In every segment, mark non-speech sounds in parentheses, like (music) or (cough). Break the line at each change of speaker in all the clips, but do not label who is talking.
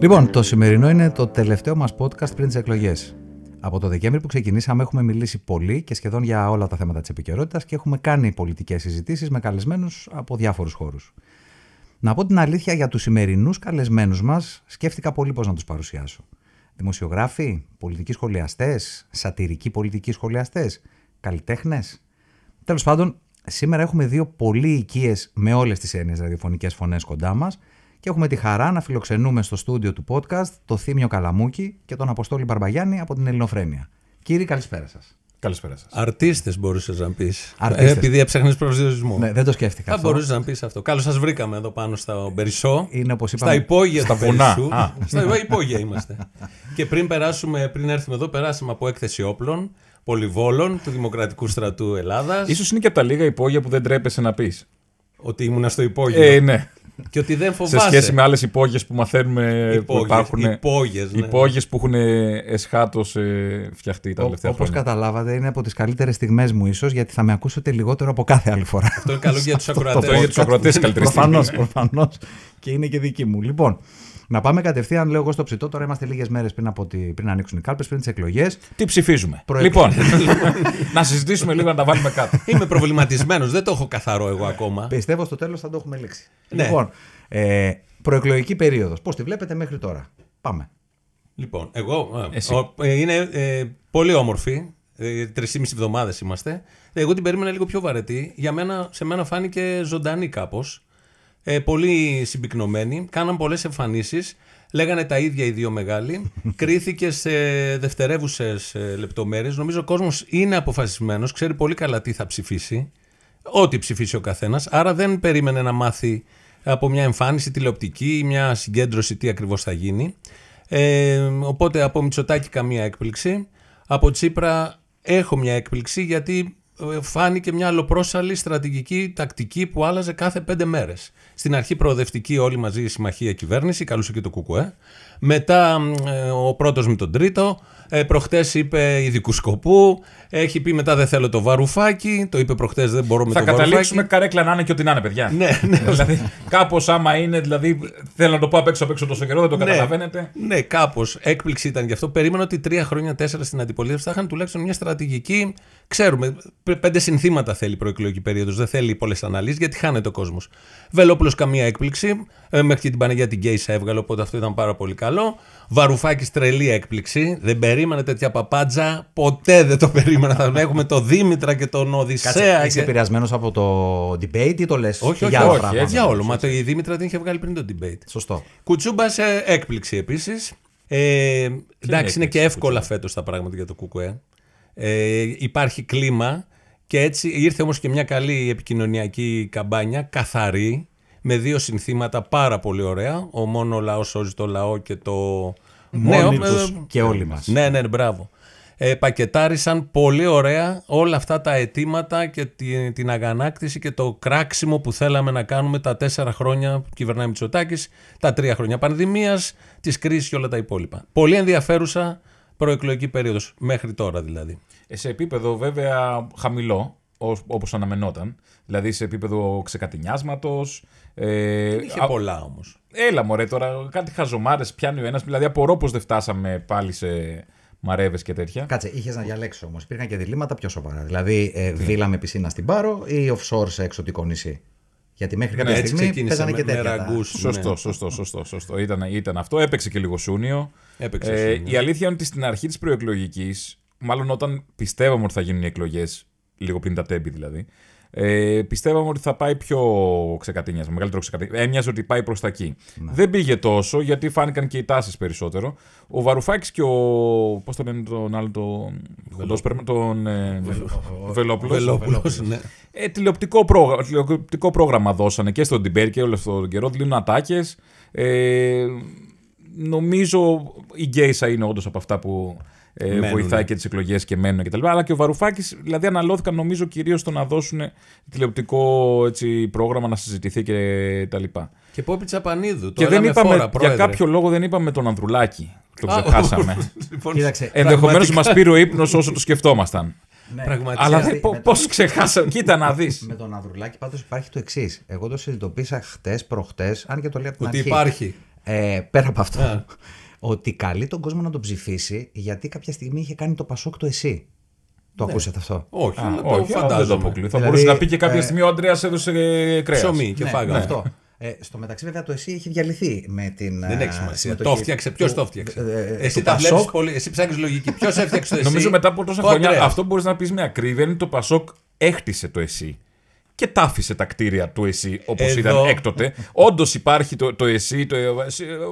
Λοιπόν, το σημερινό είναι το τελευταίο μας podcast πριν τις εκλογές. Από το Δεκέμβρη που ξεκινήσαμε έχουμε μιλήσει πολύ και σχεδόν για όλα τα θέματα της επικαιρότητας και έχουμε κάνει πολιτικές συζητήσεις με καλεσμένους από διάφορους χώρους. Να πω την αλήθεια για τους σημερινούς καλεσμένους μας, σκέφτηκα πολύ πώς να τους παρουσιάσω. Δημοσιογράφοι, πολιτικοί σχολιαστές, σατυρικοί πολιτικοί σχολιαστές, καλλιτέχνες. Τέλος πάντων, σήμερα έχουμε δύο πολύ οικίες με όλες τις έννοιες ραδιοφωνικές φωνές κοντά μας – και έχουμε τη χαρά να φιλοξενούμε στο στούντιο του podcast το Θήμιο Καλαμούκη και τον Αποστόλη Μπαρμπαγιάννη από την Ελληνοφρένεια. Κύριε, καλησπέρα σας.
Καλησπέρα σας. Αρτίστες μπορούσες να πεις. επειδή
έψαχνες προσδιορισμό. Ναι, δεν το σκέφτηκα. Θα μπορούσες
να πεις αυτό. Καλώς σας βρήκαμε εδώ πάνω στο Περισσό.
Είναι όπως είπαμε, στα υπόγεια στα βουνά. στα υπόγεια είμαστε.
και πριν, περάσουμε, πριν έρθουμε εδώ, περάσαμε από έκθεση όπλων πολυβόλων του Δημοκρατικού Στρατού Ελλάδας. σω είναι και από
τα λίγα υπόγεια που δεν τρέπεσαι να πεις. Ότι ήμουν στο υπόγειο. Ε, ναι
και ότι δεν φοβάσαι. Σε
σχέση με άλλες υπόγειες που μαθαίνουμε που υπάρχουν. Υπόγειες ναι. Υπόγειες που έχουν εσχάτω
φτιαχτεί τα τελευταία χρόνια. Όπω καταλάβατε, είναι από τις καλύτερες στιγμές μου, ίσως γιατί θα με ακούσετε λιγότερο από κάθε άλλη φορά. Αυτό είναι καλό για τους ακροατέ. Αυτό για του ακροατέ καλύτερη Προφανώ, προφανώ. Και είναι και δική μου. Λοιπόν, να πάμε κατευθείαν, λέω εγώ στο ψητό. Τώρα είμαστε λίγες μέρες πριν, από τη... πριν ανοίξουν οι κάλπες, πριν τις εκλογές. Τι ψηφίζουμε. Λοιπόν, (laughs) να συζητήσουμε
λίγο να τα βάλουμε κάτω. Είμαι
προβληματισμένος, δεν το έχω καθαρό εγώ ακόμα. Πιστεύω στο τέλος θα το έχουμε λήξει. Ναι. Λοιπόν, ε, προεκλογική περίοδος. Πώς τη βλέπετε μέχρι τώρα. Πάμε. Λοιπόν, εγώ. Ε, ο, ε,
είναι ε, πολύ όμορφη. Ε, Τρεις ή μισή εβδομάδες είμαστε. Εγώ την περίμενα λίγο πιο βαρετή. Για μένα, σε μένα φάνηκε ζωντανή κάπως ε, πολύ συμπυκνωμένοι, κάναν πολλές εμφανίσεις, λέγανε τα ίδια οι δύο μεγάλοι, (laughs) κρίθηκε σε δευτερεύουσες ε, λεπτομέρειες. Νομίζω ο κόσμος είναι αποφασισμένος, ξέρει πολύ καλά τι θα ψηφίσει, ό,τι ψηφίσει ο καθένας, άρα δεν περίμενε να μάθει από μια εμφάνιση τηλεοπτική ή μια συγκέντρωση τι ακριβώς θα γίνει. Ε, οπότε από Μητσοτάκη καμία έκπληξη. Από Τσίπρα έχω μια έκπληξη γιατί ε, φάνηκε μια αλλοπρόσαλη στρατηγική τακτική που άλλαζε κάθε πέντε μέρες. Στην αρχή προοδευτική όλοι μαζί η συμμαχία κυβέρνηση, καλούσε και το ΚΚΕ. Μετά ε, ο πρώτος με τον τρίτο, ε, προχτές είπε ειδικού σκοπού. Έχει πει μετά δεν θέλω το βαρουφάκι. Το είπε προχτές δεν μπορώ με το βαρουφάκι. Θα καταλήξουμε
καρέκλα να είναι και ό,τι να είναι, παιδιά. ναι, ναι. (laughs) δηλαδή, κάπως άμα είναι, δηλαδή θέλω να το πω απ' έξω απ' έξω τόσο καιρό, δεν το ναι. καταλαβαίνετε. Ναι, ναι κάπως. Έκπληξη ήταν γι' αυτό. Περίμενα ότι τρία
χρόνια, τέσσερα στην αντιπολίτευση θα είχαν τουλάχιστον μια στρατηγική. Ξέρουμε, πέντε συνθήματα θέλει η προεκλογική περίοδος. Δεν θέλει πολλές αναλύσεις γιατί χάνεται ο κόσμος. Βελόπουλος καμία έκπληξη. Ε, μέχρι και την Παναγία την Κέισα έβγαλε, οπότε αυτό ήταν πάρα πολύ καλό. Βαρουφάκης τρελή έκπληξη. Δεν περίμενε τέτοια παπάντζα. Ποτέ δεν το περίμενα. Θα έχουμε το Δήμητρα και τον Οδυσσέα. Κάτσε, και... Είσαι
επηρεασμένος από το debate ή το λες. Όχι, όχι, για όχι, όχι ε, για όλο. Μα
η Δήμητρα την είχε βγάλει πριν το debate. Σωστό. Κουτσούμπα έκπληξη επίσης. Ε, εντάξει, είναι και εύκολα φέτος τα πράγματα για το Κουκουέ. Ε, υπάρχει κλίμα και έτσι ήρθε όμως και μια καλή επικοινωνιακή καμπάνια, καθαρή, με δύο συνθήματα πάρα πολύ ωραία. Ο μόνο λαός σώζει το λαό και το. Μόνοι τους ε, και όλοι μας. Ναι, ναι, μπράβο. Ε, πακετάρισαν πολύ ωραία όλα αυτά τα αιτήματα και την, την αγανάκτηση και το κράξιμο που θέλαμε να κάνουμε τα τέσσερα χρόνια που κυβερνάει Μητσοτάκης, τα τρία χρόνια πανδημίας, της κρίσης και όλα τα υπόλοιπα. Πολύ ενδιαφέρουσα προεκλογική
περίοδος, μέχρι τώρα δηλαδή. Ε, σε επίπεδο βέβαια χαμηλό, όπως αναμενόταν, δηλαδή σε επίπεδο ξεκατηνιάσματος, ε, δεν είχε πολλά όμως. Έλα μωρέ τώρα, κάτι χαζομάρες πιάνει ο ένας. Δηλαδή, απορώ πω δεν φτάσαμε πάλι σε μαρευε
και τέτοια. Κάτσε, είχες να διαλέξεις όμως. Υπήρχαν και διλήμματα πιο σοβαρά. Δηλαδή, ε, βίλα ναι. με πισίνα στην Πάρο ή offshore σε εξωτικό νησί. Γιατί μέχρι κάποια ναι, στιγμή παίζανε και τέτοια. ραγκούς, ναι. σωστό, σωστό,
σωστό, σωστό. Ήταν, ήταν αυτό. Έπαιξε και λίγο Σούνιο. Ε, η αλήθεια είναι ότι στην αρχή της προεκλογικής, μάλλον όταν πιστεύαμε ότι θα γίνουν οι εκλογές, λίγο πριν τα τέμπη δηλαδή, ε, πιστεύαμε ότι θα πάει πιο ξεκατίνιασμα, μεγαλύτερο ξεκατίνιασμα. Έμοιαζε ότι πάει προς τα εκεί. Ναι. Δεν πήγε τόσο γιατί φάνηκαν και οι τάσεις περισσότερο. Ο Βαρουφάκης και ο. Πώς το λένε τον άλλο, τον. Βελόπουλο. Τον. Ε, Βελόπουλο. Βελόπουλος. Ναι. Ε, τηλεοπτικό, πρόγραμμα, τηλεοπτικό πρόγραμμα δώσανε και στον Τιμπέρ και όλο αυτόν τον καιρό. Δίνουν ατάκες. Ε, νομίζω η Γκέισα είναι όντως από αυτά που ε, βοηθάει και τις εκλογές και μένουν κτλ. Αλλά και ο Βαρουφάκης, δηλαδή αναλώθηκαν νομίζω κυρίως στο να δώσουν τηλεοπτικό έτσι, πρόγραμμα να συζητηθεί κτλ. Και, τα και Πόπη Τσαπανίδου. Το και δεν φόρα, για κάποιο λόγο δεν είπαμε τον Ανδρουλάκη. Το ξεχάσαμε. (laughs) Λοιπόν, Ενδεχομένω μας πήρε ο ύπνος όσο το σκεφτόμασταν. Ναι. Αλλά δε, πώς τον... ξεχάσαμε,
κοίτα να δεις. Με τον Ανδρουλάκη πάντως υπάρχει το εξής. Εγώ το συνειδητοποίησα χτες, προχτές, αν και το λέω από την Ότι υπάρχει. Ε, πέρα από αυτό ότι καλεί τον κόσμο να τον ψηφίσει γιατί κάποια στιγμή είχε κάνει το Πασόκ το εσύ. Το ναι. ακούσατε αυτό. Όχι, Α, το όχι φαντάζομαι. δεν το αποκλείω. θα δηλαδή, μπορούσε να πει και κάποια ε, στιγμή ο Αντρέα έδωσε ε, κρέας. Ψωμί και ναι, φάγαμε. Αυτό. Ε, στο μεταξύ, βέβαια, το εσύ έχει διαλυθεί με την. Δεν έχει ε, σημασία. Το έφτιαξε. Ποιος το έφτιαξε. Εσύ τα βλέπεις Εσύ ψάχνεις λογική.
Ποιος έφτιαξε το εσύ. Νομίζω μετά από τόσα χρόνια αυτό
μπορείς να πεις με ακρίβεια είναι το Πασόκ έχτισε το εσύ και τα άφησε τα κτίρια του ΕΣΥ όπως Εδώ... ήταν έκτοτε. Όντως υπάρχει το, το ΕΣΥ, το,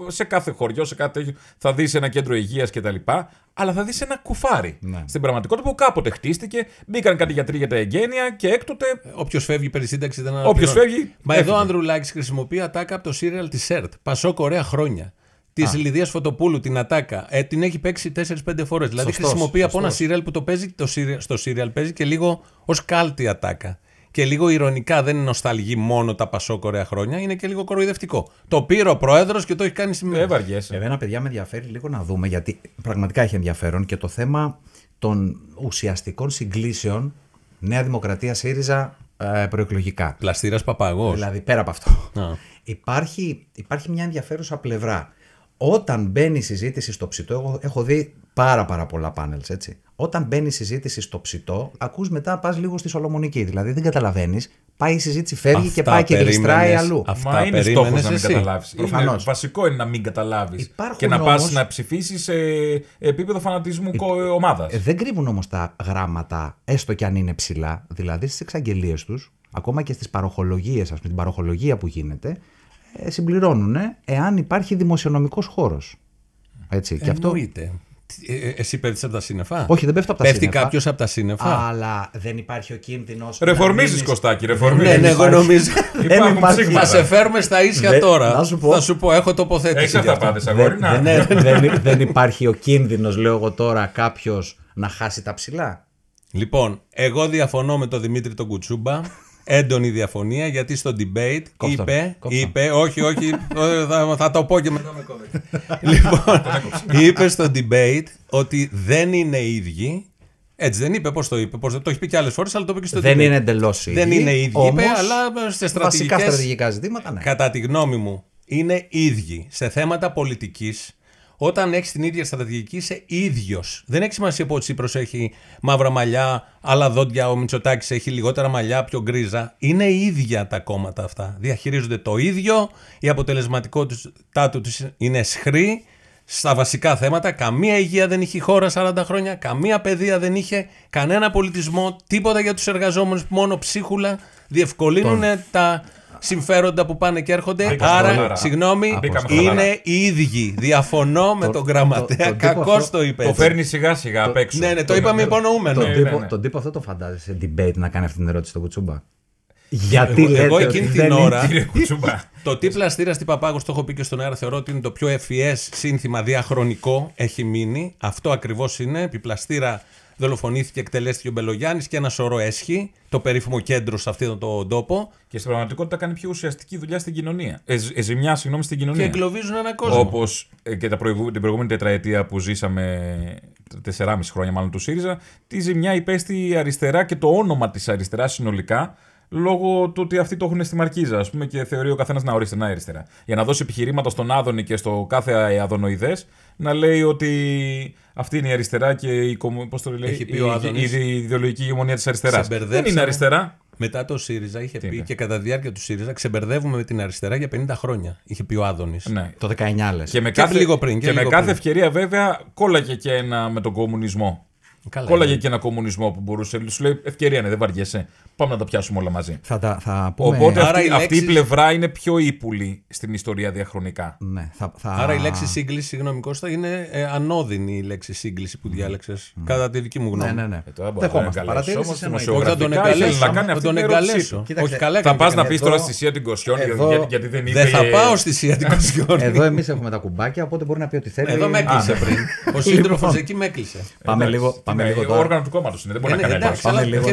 σε κάθε χωριό, σε κάθε τέτοιο. Θα δεις ένα κέντρο υγείας κτλ. Αλλά θα δεις ένα κουφάρι. Ναι. Στην πραγματικότητα που κάποτε χτίστηκε, μπήκαν κάτι γιατροί για τα εγγένεια και έκτοτε. Όποιος φεύγει περί σύνταξη ήταν ένα. Όποιος φεύγει. Μα εδώ ο Ανδρουλάκης χρησιμοποιεί ατάκα από το σύριαλ της ΕΡΤ.
Πασό Κορέα χρόνια. Της Λιδίας Φωτοπούλου την ατάκα. Ε, την έχει παίξει 4-5 φορές. Δηλαδή χρησιμοποιεί σωστός. από ένα σύριαλ που το παίζει το σύριαλ, στο σύριαλ παίζει και λίγο ως κάλτη ατάκα και λίγο ηρωνικά δεν είναι νοσταλγή μόνο τα πασόκορεα χρόνια, είναι και λίγο κοροϊδευτικό. Το πήρε ο
πρόεδρος και το έχει κάνει σημείο. Ε, Εμένα, παιδιά, με ενδιαφέρει λίγο να δούμε, γιατί πραγματικά έχει ενδιαφέρον και το θέμα των ουσιαστικών συγκλήσεων Νέα Δημοκρατία ΣΥΡΙΖΑ ε, προεκλογικά. Πλαστήρας παπαγός. Δηλαδή, πέρα από αυτό. Υπάρχει, υπάρχει μια ενδιαφέρουσα πλευρά. Όταν μπαίνει η συζήτηση στο ψητό, εγώ έχω δει πάρα, πάρα πολλά πάνελ, έτσι. Όταν μπαίνει η συζήτηση στο ψητό, ακούς μετά πας λίγο στη Σολομονική. Δηλαδή δεν καταλαβαίνεις. Πάει η συζήτηση, φεύγει και πάει και γλιστράει αλλού. Αυτά Μα είναι στόχος να μην καταλάβεις.
Βασικό είναι να μην καταλάβεις. Και να πας να
ψηφίσεις σε επίπεδο φανατισμού υ... Ε, ομάδας. Ε, δεν κρύβουν όμως τα γράμματα, έστω και αν είναι ψηλά. Δηλαδή στις εξαγγελίες τους, ακόμα και στις παροχολογίες, ας πούμε, την παροχολογία που γίνεται, ε, συμπληρώνουν εάν υπάρχει δημοσιονομικός χώρος. Έτσι. Και αυτό... Ε,
ε, εσύ πέφτει από τα σύννεφα. Όχι, δεν πέφτει από τα Πέφτει σύννεφα. Πέφτει κάποιος από τα σύννεφα.
Αλλά δεν υπάρχει ο κίνδυνος. Ρεφορμίζει, Κωστάκι, ναι, ρεφορμίζεις. Ναι, εγώ νομίζω. (laughs) δεν Θα σε φέρουμε στα ίσια ναι, τώρα. Να σου πω. Θα σου
πω, έχω τοποθέτηση. Έχεις αυτά αγόρι. Δεν, δεν
υπάρχει ο κίνδυνος, λέω εγώ τώρα,
κάποιος να χάσει τα ψηλά. Λοιπόν, εγώ διαφωνώ με τον Δημήτρη τον Κουτσούμπα έντονη διαφωνία γιατί στο debate είπε, είπε, όχι, όχι, (laughs) θα, θα, το πω και μετά με λοιπόν, είπε στο debate ότι δεν είναι ίδιοι έτσι δεν είπε, πώς το είπε. Πώς... Το έχει πει και άλλες φορές, αλλά το είπε και στο Δεν είναι εντελώς ίδιοι Δεν είναι ίδιο, είπε, αλλά σε στρατηγικά ζητήματα, ναι. Κατά τη γνώμη μου, είναι ίδιοι σε θέματα πολιτικής όταν έχεις την ίδια στρατηγική, είσαι ίδιος. Δεν έχει σημασία που ο Τσίπρο έχει μαύρα μαλλιά, άλλα δόντια, ο Μητσοτάκης έχει λιγότερα μαλλιά, πιο γκρίζα. Είναι ίδια τα κόμματα αυτά. Διαχειρίζονται το ίδιο, η αποτελεσματικότητά τους είναι σχρή. Στα βασικά θέματα, καμία υγεία δεν είχε η χώρα 40 χρόνια, καμία παιδεία δεν είχε, κανένα πολιτισμό, τίποτα για τους εργαζόμενους, μόνο ψίχουλα. Διευκολύνουν τα συμφέροντα που πάνε και έρχονται. Άρα, συγγνώμη, είναι οι ίδιοι. Διαφωνώ με τον γραμματέα. Κακό το είπε. Το φέρνει
σιγά-σιγά απ' έξω. Ναι, ναι, το είπαμε ναι, ναι. υπονοούμενο. Τον ναι, τύπο αυτό το φαντάζεσαι debate να κάνει αυτή την ερώτηση στον Κουτσούμπα. Ε, Γιατί εγώ, εγώ εκείνη την ώρα. (laughs)
το τι πλαστήρα τι παπάγος το έχω πει και στον αέρα, θεωρώ ότι είναι το πιο ευφυές σύνθημα διαχρονικό. Έχει μείνει. Αυτό ακριβώς είναι. Επιπλαστήρα δολοφονήθηκε, εκτελέστηκε ο Μπελογιάννης και ένα σωρό έσχη, το περίφημο κέντρο σε
αυτόν τον τόπο. Και στην πραγματικότητα κάνει πιο ουσιαστική δουλειά στην κοινωνία. Ε, ε ζημιά, συγγνώμη, στην κοινωνία. Και εγκλωβίζουν ένα κόσμο. Όπως ε, και τα την προηγούμενη τετραετία που ζήσαμε, 4,5 χρόνια μάλλον του ΣΥΡΙΖΑ, τη ζημιά υπέστη η αριστερά και το όνομα της αριστεράς συνολικά λόγω του ότι αυτοί το έχουν στη μαρκίζα, ας πούμε, και θεωρεί ο καθένας να ορίσει να αριστερά. Για να δώσει επιχειρήματα στον Άδωνη και στο κάθε Αδωνοειδές να λέει ότι αυτή είναι η αριστερά και η, πώς λέει, η, η, ιδεολογική ηγεμονία της αριστεράς. Δεν είναι αριστερά. Μετά
το ΣΥΡΙΖΑ είχε πει και κατά τη διάρκεια του ΣΥΡΙΖΑ ξεμπερδεύουμε με την αριστερά για 50 χρόνια. Είχε πει ο Άδωνης.
Ναι. Το 19 λες. Και με κάθε, και λίγο πριν, και, και με κάθε πριν.
ευκαιρία βέβαια κόλλαγε και ένα με τον κομμουνισμό. Καλά, Κόλλαγε και ένα κομμουνισμό που μπορούσε. Σου λέει ευκαιρία, ναι, δεν βαριέσαι. Πάμε να τα πιάσουμε όλα
μαζί. Θα τα, θα πούμε...
Οπότε Άρα αυτή, η, λέξη... αυτή η πλευρά είναι πιο ύπουλη στην ιστορία διαχρονικά.
Ναι, θα, θα... Άρα η λέξη
σύγκληση, συγγνώμη Κώστα, είναι ε, ανώδυνη η λέξη σύγκληση που διάλεξες. Mm. Κατά τη δική μου γνώμη. Ναι, ναι, ναι. Ε, τώρα Δεχόμαστε. Παρατήρησε θα τον εγκαλέσω. Θα τον
εγκαλέσω. Όχι, καλά, θα πα να πεις τώρα στη Σία την Κοσιόν γιατί δεν είπε. Δεν θα πάω στη Σία την (laughs) Κοσιόν. Εδώ
εμείς έχουμε τα κουμπάκια, οπότε μπορεί να πει ότι θέλει. Εδώ με έκλεισε πριν. Ο σύντροφος λοιπόν, εκεί με έκλεισε. Πάμε λίγο. Όργανο του κόμματος είναι, δεν μπορεί ε, να ναι, κάνει Πάμε λίγο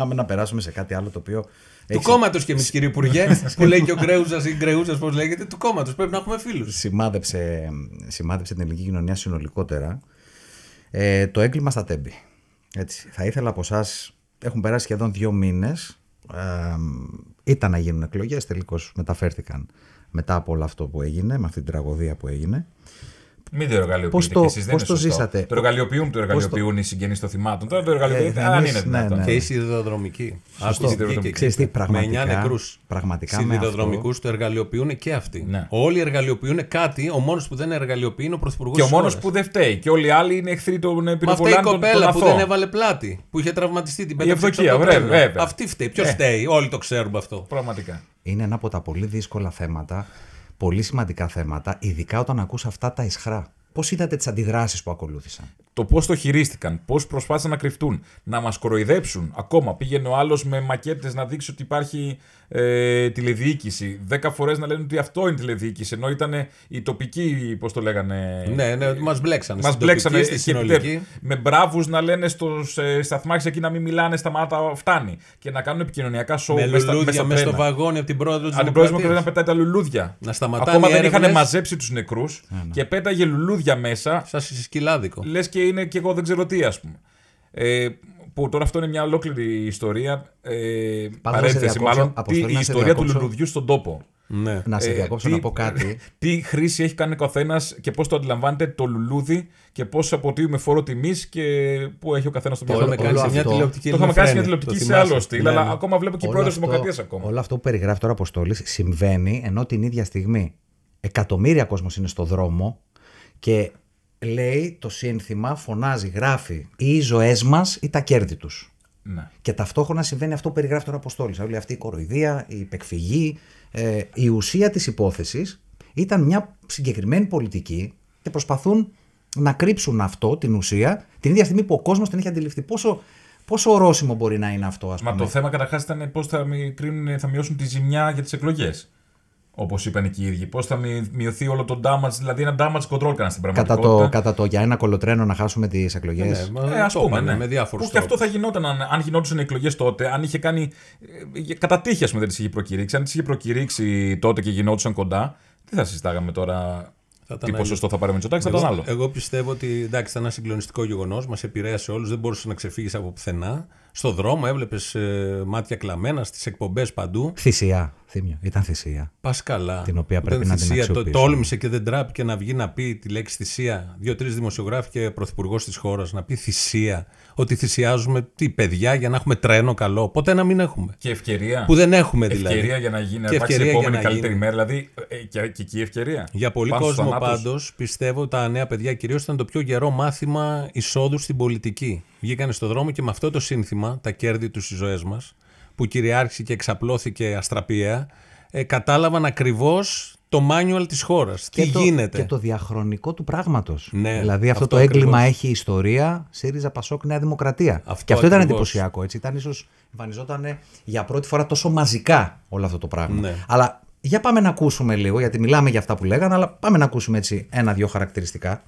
πάμε να περάσουμε σε κάτι άλλο το οποίο. Του έχει... κόμματος και εμείς, κύριε Υπουργέ, (laughs) που λέει και ο Γκρέουζας
ή Γκρέουζα, πώς λέγεται, του κόμματος. Πρέπει
να έχουμε φίλους. Σημάδεψε, σημάδεψε την ελληνική κοινωνία συνολικότερα ε, το έγκλημα στα τέμπη. Έτσι. Θα ήθελα από εσάς, έχουν περάσει σχεδόν δύο μήνες. Ε, ήταν να γίνουν εκλογές, τελικώς μεταφέρθηκαν μετά από όλο αυτό που έγινε, με αυτή την τραγωδία που έγινε. Μην το εργαλειοποιείτε. Πώς το, εσείς, δεν το ζήσατε. Το εργαλειοποιούν, το εργαλειοποιούν
το... οι συγγενείς των θυμάτων. Τώρα το εργαλειοποιείτε. Ε, αν είναι δυνατόν.
Ναι, ναι, Και οι
σιδηροδρομικοί. Α το τι, πραγματικά. Με 9 νεκρούς.
Πραγματικά. Σιδηροδρομικού
το εργαλειοποιούν και αυτοί. Ναι. Όλοι
εργαλειοποιούν κάτι. Ο μόνος που δεν εργαλειοποιεί είναι ο πρωθυπουργός. Και ο μόνο που δεν φταίει. Και όλοι οι άλλοι είναι εχθροί των πυροβολών. Αυτή η κοπέλα που δεν έβαλε πλάτη. Που είχε τραυματιστεί την πέτρα. Αυτή φταίει. Ποιος ε. φταίει. Όλοι το ξέρουμε αυτό. Πραγματικά.
Είναι ένα από τα πολύ δύσκολα θέματα πολύ σημαντικά θέματα, ειδικά όταν ακούς αυτά τα ισχρά. Πώς είδατε τις αντιδράσεις που ακολούθησαν το πώς
το χειρίστηκαν, πώς προσπάθησαν να κρυφτούν, να μας κοροϊδέψουν. Ακόμα πήγαινε ο άλλος με μακέτες να δείξει ότι υπάρχει ε, τηλεδιοίκηση. Δέκα φορές να λένε ότι αυτό είναι τηλεδιοίκηση, ενώ ήταν η τοπική, πώς το λέγανε. Ναι, ναι, μας μπλέξανε. Μας μπλέξανε στη συνολική. Με μπράβους να λένε στου ε, εκεί να μην μιλάνε, σταμάτα, φτάνει. Και να κάνουν επικοινωνιακά σοου με μέσα, μέσα στο βαγόνι από την πρόεδρο της Δημοκρατία. Αν την να πετάει τα λουλούδια. Να σταματάει. Ακόμα δεν είχαν μαζέψει τους νεκρούς ναι, ναι. και πέταγε λουλούδια μέσα. Σα σκυλάδικο. Λες και είναι και εγώ δεν ξέρω τι, ας πούμε. Ε, που τώρα αυτό είναι μια ολόκληρη ιστορία. Ε, παρένθεση, μάλλον. Τι, η ιστορία του λουλουδιού στον τόπο. Ναι. Να σε ε, διακόψω ε, να πω κάτι. Τι χρήση έχει κάνει ο καθένας και πώς το αντιλαμβάνεται το λουλούδι και πώς αποτείουμε φόρο τιμής και πού έχει ο καθένας το μυαλό. Το είχαμε κάνει σε μια τηλεοπτική. Το είχαμε σε μια σε άλλο στυλ, αλλά ναι. ακόμα βλέπω και πρόεδρο Δημοκρατία ακόμα.
Όλο αυτό που περιγράφει τώρα Αποστόλη συμβαίνει ενώ την ίδια στιγμή εκατομμύρια κόσμος είναι στο δρόμο και λέει το σύνθημα, φωνάζει, γράφει ή οι ζωές μας ή τα κέρδη τους. Ναι. Και ταυτόχρονα συμβαίνει αυτό που περιγράφει τώρα Αποστόλη. Όλη αυτή η κοροϊδία, η υπεκφυγή. Ε, η ουσία της υπόθεσης ήταν μια συγκεκριμένη πολιτική και προσπαθούν να κρύψουν αυτό, την ουσία, την ίδια στιγμή που ο κόσμος την έχει αντιληφθεί. Πόσο, πόσο ορόσημο μπορεί να είναι αυτό, ας πούμε. Μα το θέμα
καταρχάς ήταν πώς θα, θα, μειώσουν τη ζημιά για τις εκλογές. Όπως είπαν και οι ίδιοι, πώς θα μειωθεί όλο το damage, δηλαδή ένα damage control κανένας στην πραγματικότητα. Κατά το,
κατά το για ένα κολοτρένο να χάσουμε τις εκλογές. Ναι, ε, ας ε, πούμε. Ναι. Με
διάφορους. τρόπου. και αυτό θα γινόταν αν, αν γινόντουσαν οι εκλογές τότε, αν είχε κάνει. Ε, κατά τύχη, ας πούμε, δεν τις είχε προκηρύξει. Αν τις είχε προκηρύξει τότε και γινόντουσαν κοντά, τι θα συζητάγαμε τώρα τι ποσοστό θα πάρει ο Μητσοτάκη, θα ήταν άλλο.
Εγώ πιστεύω ότι εντάξει, ήταν ένα συγκλονιστικό γεγονός, μας επηρέασε όλους, δεν μπορούσε να ξεφύγεις από πουθενά. Στο δρόμο έβλεπες ε, μάτια κλαμμένα, στις εκπομπές παντού.
Θυσία. Θύμιο. Ήταν θυσία. Πας καλά. Την οποία πρέπει να θυσία, την αξιοποιήσουμε. Τόλμησε
και δεν τράπηκε να βγει να πει τη λέξη θυσία. Δύο-τρει δημοσιογράφοι και πρωθυπουργός της χώρας να πει θυσία. Ότι θυσιάζουμε τι παιδιά για να έχουμε τρένο καλό. Ποτέ να μην έχουμε. Και ευκαιρία. Που δεν έχουμε δηλαδή. Ευκαιρία για να γίνει. Και ευκαιρία επόμενη καλύτερη μέρα.
Δηλαδή ε, και, και εκεί ευκαιρία. Για πολύ κόσμο πάντως
πιστεύω τα νέα παιδιά κυρίως ήταν το πιο γερό μάθημα εισόδου στην πολιτική. Βγήκαν στο δρόμο και με αυτό το σύνθημα τα κέρδη τους στις ζωές μας που κυριάρχησε και εξαπλώθηκε αστραπία, ε, κατάλαβαν ακριβώς το μάνιουαλ της χώρας. τι το, γίνεται. Και
το διαχρονικό του πράγματος. Ναι, δηλαδή αυτό, αυτό το έγκλημα έχει ιστορία, ΣΥΡΙΖΑ Πασόκ Νέα Δημοκρατία. Αυτό και αυτό ακριβώς. ήταν εντυπωσιακό. Έτσι. Ήταν ίσως εμφανιζόταν για πρώτη φορά τόσο μαζικά όλο αυτό το πράγμα. Ναι. Αλλά για πάμε να ακούσουμε λίγο, γιατί μιλάμε για αυτά που λέγανε, αλλά πάμε να ακούσουμε έτσι ένα-δύο χαρακτηριστικά.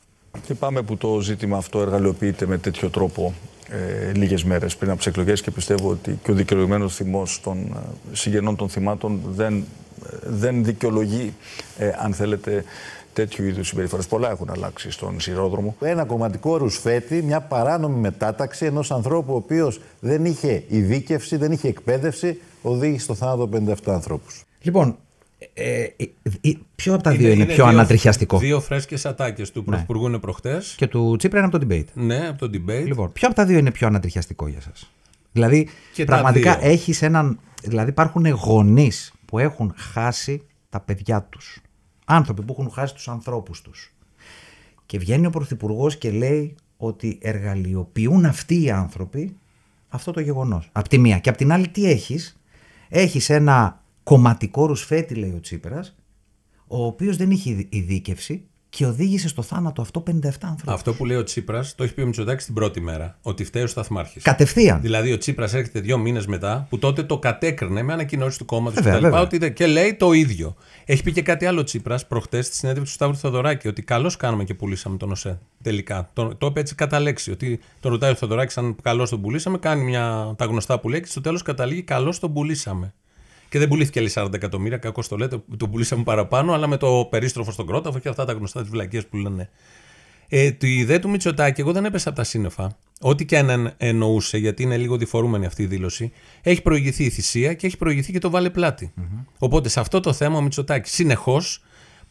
Και πάμε που το ζήτημα αυτό εργαλειοποιείται με τέτοιο τρόπο ε, λίγες μέρες πριν από τις εκλογές και πιστεύω ότι και ο δικαιολογημένος θυμός των ε, συγγενών των θυμάτων δεν, ε, δεν δικαιολογεί, ε, αν θέλετε, τέτοιου είδους συμπεριφορές. Πολλά έχουν αλλάξει στον σιρόδρομο. Ένα κομματικό ρουσφέτη, μια παράνομη μετάταξη ενός ανθρώπου ο οποίος δεν είχε ειδίκευση, δεν είχε εκπαίδευση,
οδήγησε στο θάνατο 57 ανθρώπους. Λοιπόν, ε, ε, ε, ποιο από τα δύο είναι, πιο δύο, ανατριχιαστικό.
Δύο φρέσκες ατάκες του ναι. Πρωθυπουργού
είναι προχτές. Και του Τσίπρα είναι από το debate. Ναι, από το debate. Λοιπόν, ποιο από τα δύο είναι πιο ανατριχιαστικό για σας. Δηλαδή, και πραγματικά έχεις έναν. Δηλαδή, υπάρχουν γονείς που έχουν χάσει τα παιδιά τους. Άνθρωποι που έχουν χάσει τους ανθρώπους τους. Και βγαίνει ο Πρωθυπουργός και λέει ότι εργαλειοποιούν αυτοί οι άνθρωποι αυτό το γεγονός. Απ' τη μία. Και απ' την άλλη, τι έχεις. Έχεις ένα κομματικό ρουσφέτη, λέει ο Τσίπρας, ο οποίος δεν είχε ειδίκευση και οδήγησε στο θάνατο αυτό 57 άνθρωπου.
Αυτό που λέει ο Τσίπρας το έχει πει ο Μητσοτάκης την πρώτη μέρα. Ότι φταίει ο Σταθμάρχης. Κατευθείαν. Δηλαδή ο Τσίπρας έρχεται δύο μήνες μετά που τότε το κατέκρινε με ανακοινώσεις του κόμματος κτλ. Και, και λέει το ίδιο. Έχει πει και κάτι άλλο ο Τσίπρας προχτές στη συνέντευξη του Σταύρου Θεοδωράκη. Ότι καλώς κάνουμε και πουλήσαμε τον ΟΣΕ. Τελικά. Το, το είπε έτσι κατά λέξη. Ότι τον ρωτάει ο Θεοδωράκης αν καλώς τον πουλήσαμε. Κάνει μια, τα γνωστά που λέει και στο τέλος καταλήγει καλώς τον πουλήσαμε και δεν πουλήθηκε άλλη 40 εκατομμύρια. κακό το λέτε, το πουλήσαμε παραπάνω, αλλά με το περίστροφο στον κρόταφο και αυτά τα γνωστά της βλακία που λένε. Ε, το ιδέα του Μητσοτάκη, εγώ δεν έπεσα από τα σύννεφα. Ό,τι και αν εννοούσε, γιατί είναι λίγο διφορούμενη αυτή η δήλωση, έχει προηγηθεί η θυσία και έχει προηγηθεί και το βάλε Οπότε σε αυτό το θέμα ο Μητσοτάκη συνεχώς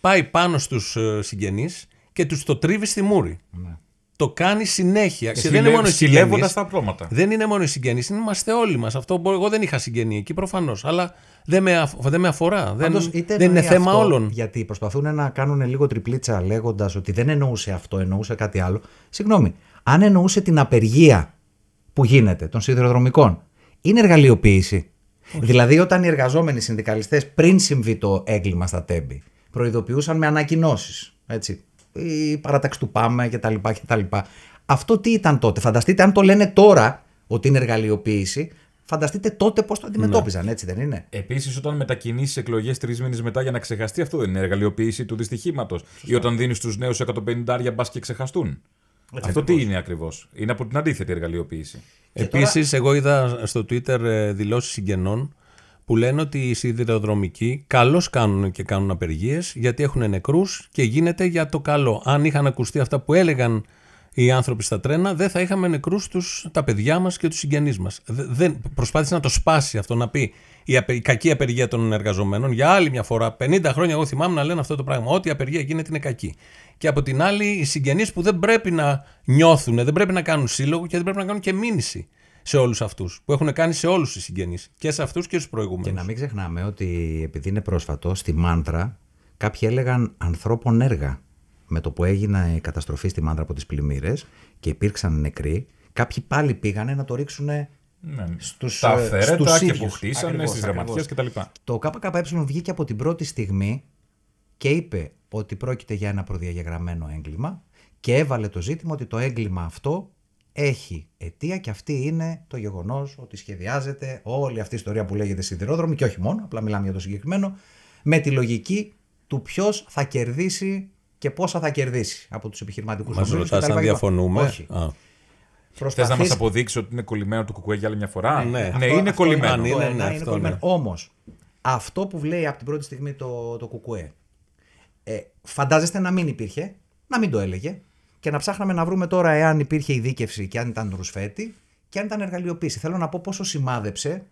πάει πάνω στους ε, συγγενείς και τους το τρίβει στη μουρη ναι. Το κάνει συνέχεια. Και, ε, δεν είναι μόνο οι συγγενεί. Δεν είναι μόνο οι συγγενείς, είμαστε όλοι μας. εγώ δεν είχα συγγενή εκεί προφανώς. Αλλά δεν με, δεν με αφορά. δεν, δεν είναι θέμα όλων.
Γιατί προσπαθούν να κάνουν λίγο τριπλίτσα λέγοντας ότι δεν εννοούσε αυτό, εννοούσε κάτι άλλο. Συγγνώμη, αν εννοούσε την απεργία που γίνεται των σιδηροδρομικών, είναι εργαλειοποίηση. Δηλαδή, όταν οι εργαζόμενοι συνδικαλιστές πριν συμβεί το έγκλημα στα τέμπη, προειδοποιούσαν με ανακοινώσεις. Έτσι. Η παράταξη του Πάμε κτλ. κτλ. Αυτό τι ήταν τότε. Φανταστείτε αν το λένε τώρα ότι είναι εργαλειοποίηση, Φανταστείτε τότε πώς το ναι. αντιμετώπιζαν, ναι. έτσι δεν είναι.
Επίσης, όταν μετακινήσεις εκλογές τρεις μήνες μετά για να ξεχαστεί, αυτό δεν είναι εργαλειοποίηση του δυστυχήματος. Ή όταν δίνεις στου νέου 150 άρια μπας και ξεχαστούν. Έτσι, αυτό τι είναι ακριβώς. Είναι από την αντίθετη εργαλειοποίηση. Επίση,
τώρα... εγώ είδα στο Twitter ε, δηλώσεις συγγενών που λένε ότι οι σιδηροδρομικοί καλώς κάνουν και κάνουν απεργίες γιατί έχουν νεκρούς και γίνεται για το καλό. Αν είχαν ακουστεί αυτά που έλεγαν οι άνθρωποι στα τρένα, δεν θα είχαμε νεκρούς τους, τα παιδιά μας και τους συγγενείς μας. Προσπάθησε να το σπάσει αυτό, να πει η, κακή απεργία των εργαζομένων. Για άλλη μια φορά, 50 χρόνια, εγώ θυμάμαι να λένε αυτό το πράγμα. Ό,τι η απεργία γίνεται είναι κακή. Και από την άλλη, οι συγγενείς που δεν πρέπει να νιώθουν, δεν πρέπει να κάνουν σύλλογο και δεν πρέπει να κάνουν και μήνυση σε όλους αυτούς. Που έχουν κάνει σε όλους τους συγγενείς. Και σε αυτούς
και στους προηγούμενους. Και να μην ξεχνάμε ότι επειδή είναι πρόσφατο, στη μάντρα κάποιοι έλεγαν ανθρώπων έργα με το που έγινε η καταστροφή στη Μάντρα από τις πλημμύρες και υπήρξαν νεκροί, κάποιοι πάλι πήγανε να το ρίξουν ναι. στους, ναι. τα και που χτίσανε στις δραματικές κτλ. Το ΚΚΕ βγήκε από την πρώτη στιγμή και είπε ότι πρόκειται για ένα προδιαγεγραμμένο έγκλημα και έβαλε το ζήτημα ότι το έγκλημα αυτό έχει αιτία και αυτή είναι το γεγονός ότι σχεδιάζεται όλη αυτή η ιστορία που λέγεται σιδηρόδρομη και όχι μόνο, απλά μιλάμε για το συγκεκριμένο, με τη λογική του ποιος θα κερδίσει και πόσα θα κερδίσει από τους επιχειρηματικούς ομίλου. Μα ρωτά αν διαφωνούμε. Προσπαθείς... να μας
αποδείξει ότι είναι κολλημένο το κουκουέ για άλλη μια φορά. Ναι, ναι είναι κολλημένο. Είναι, ναι, ναι, ναι, ναι αυτό,
Όμως, αυτό που βλέπει από την πρώτη στιγμή το, το κουκουέ, ε, φαντάζεστε να μην υπήρχε, να μην το έλεγε και να ψάχναμε να βρούμε τώρα εάν υπήρχε ειδίκευση και αν ήταν ρουσφέτη και αν ήταν εργαλειοποίηση. Θέλω να πω πόσο σημάδεψε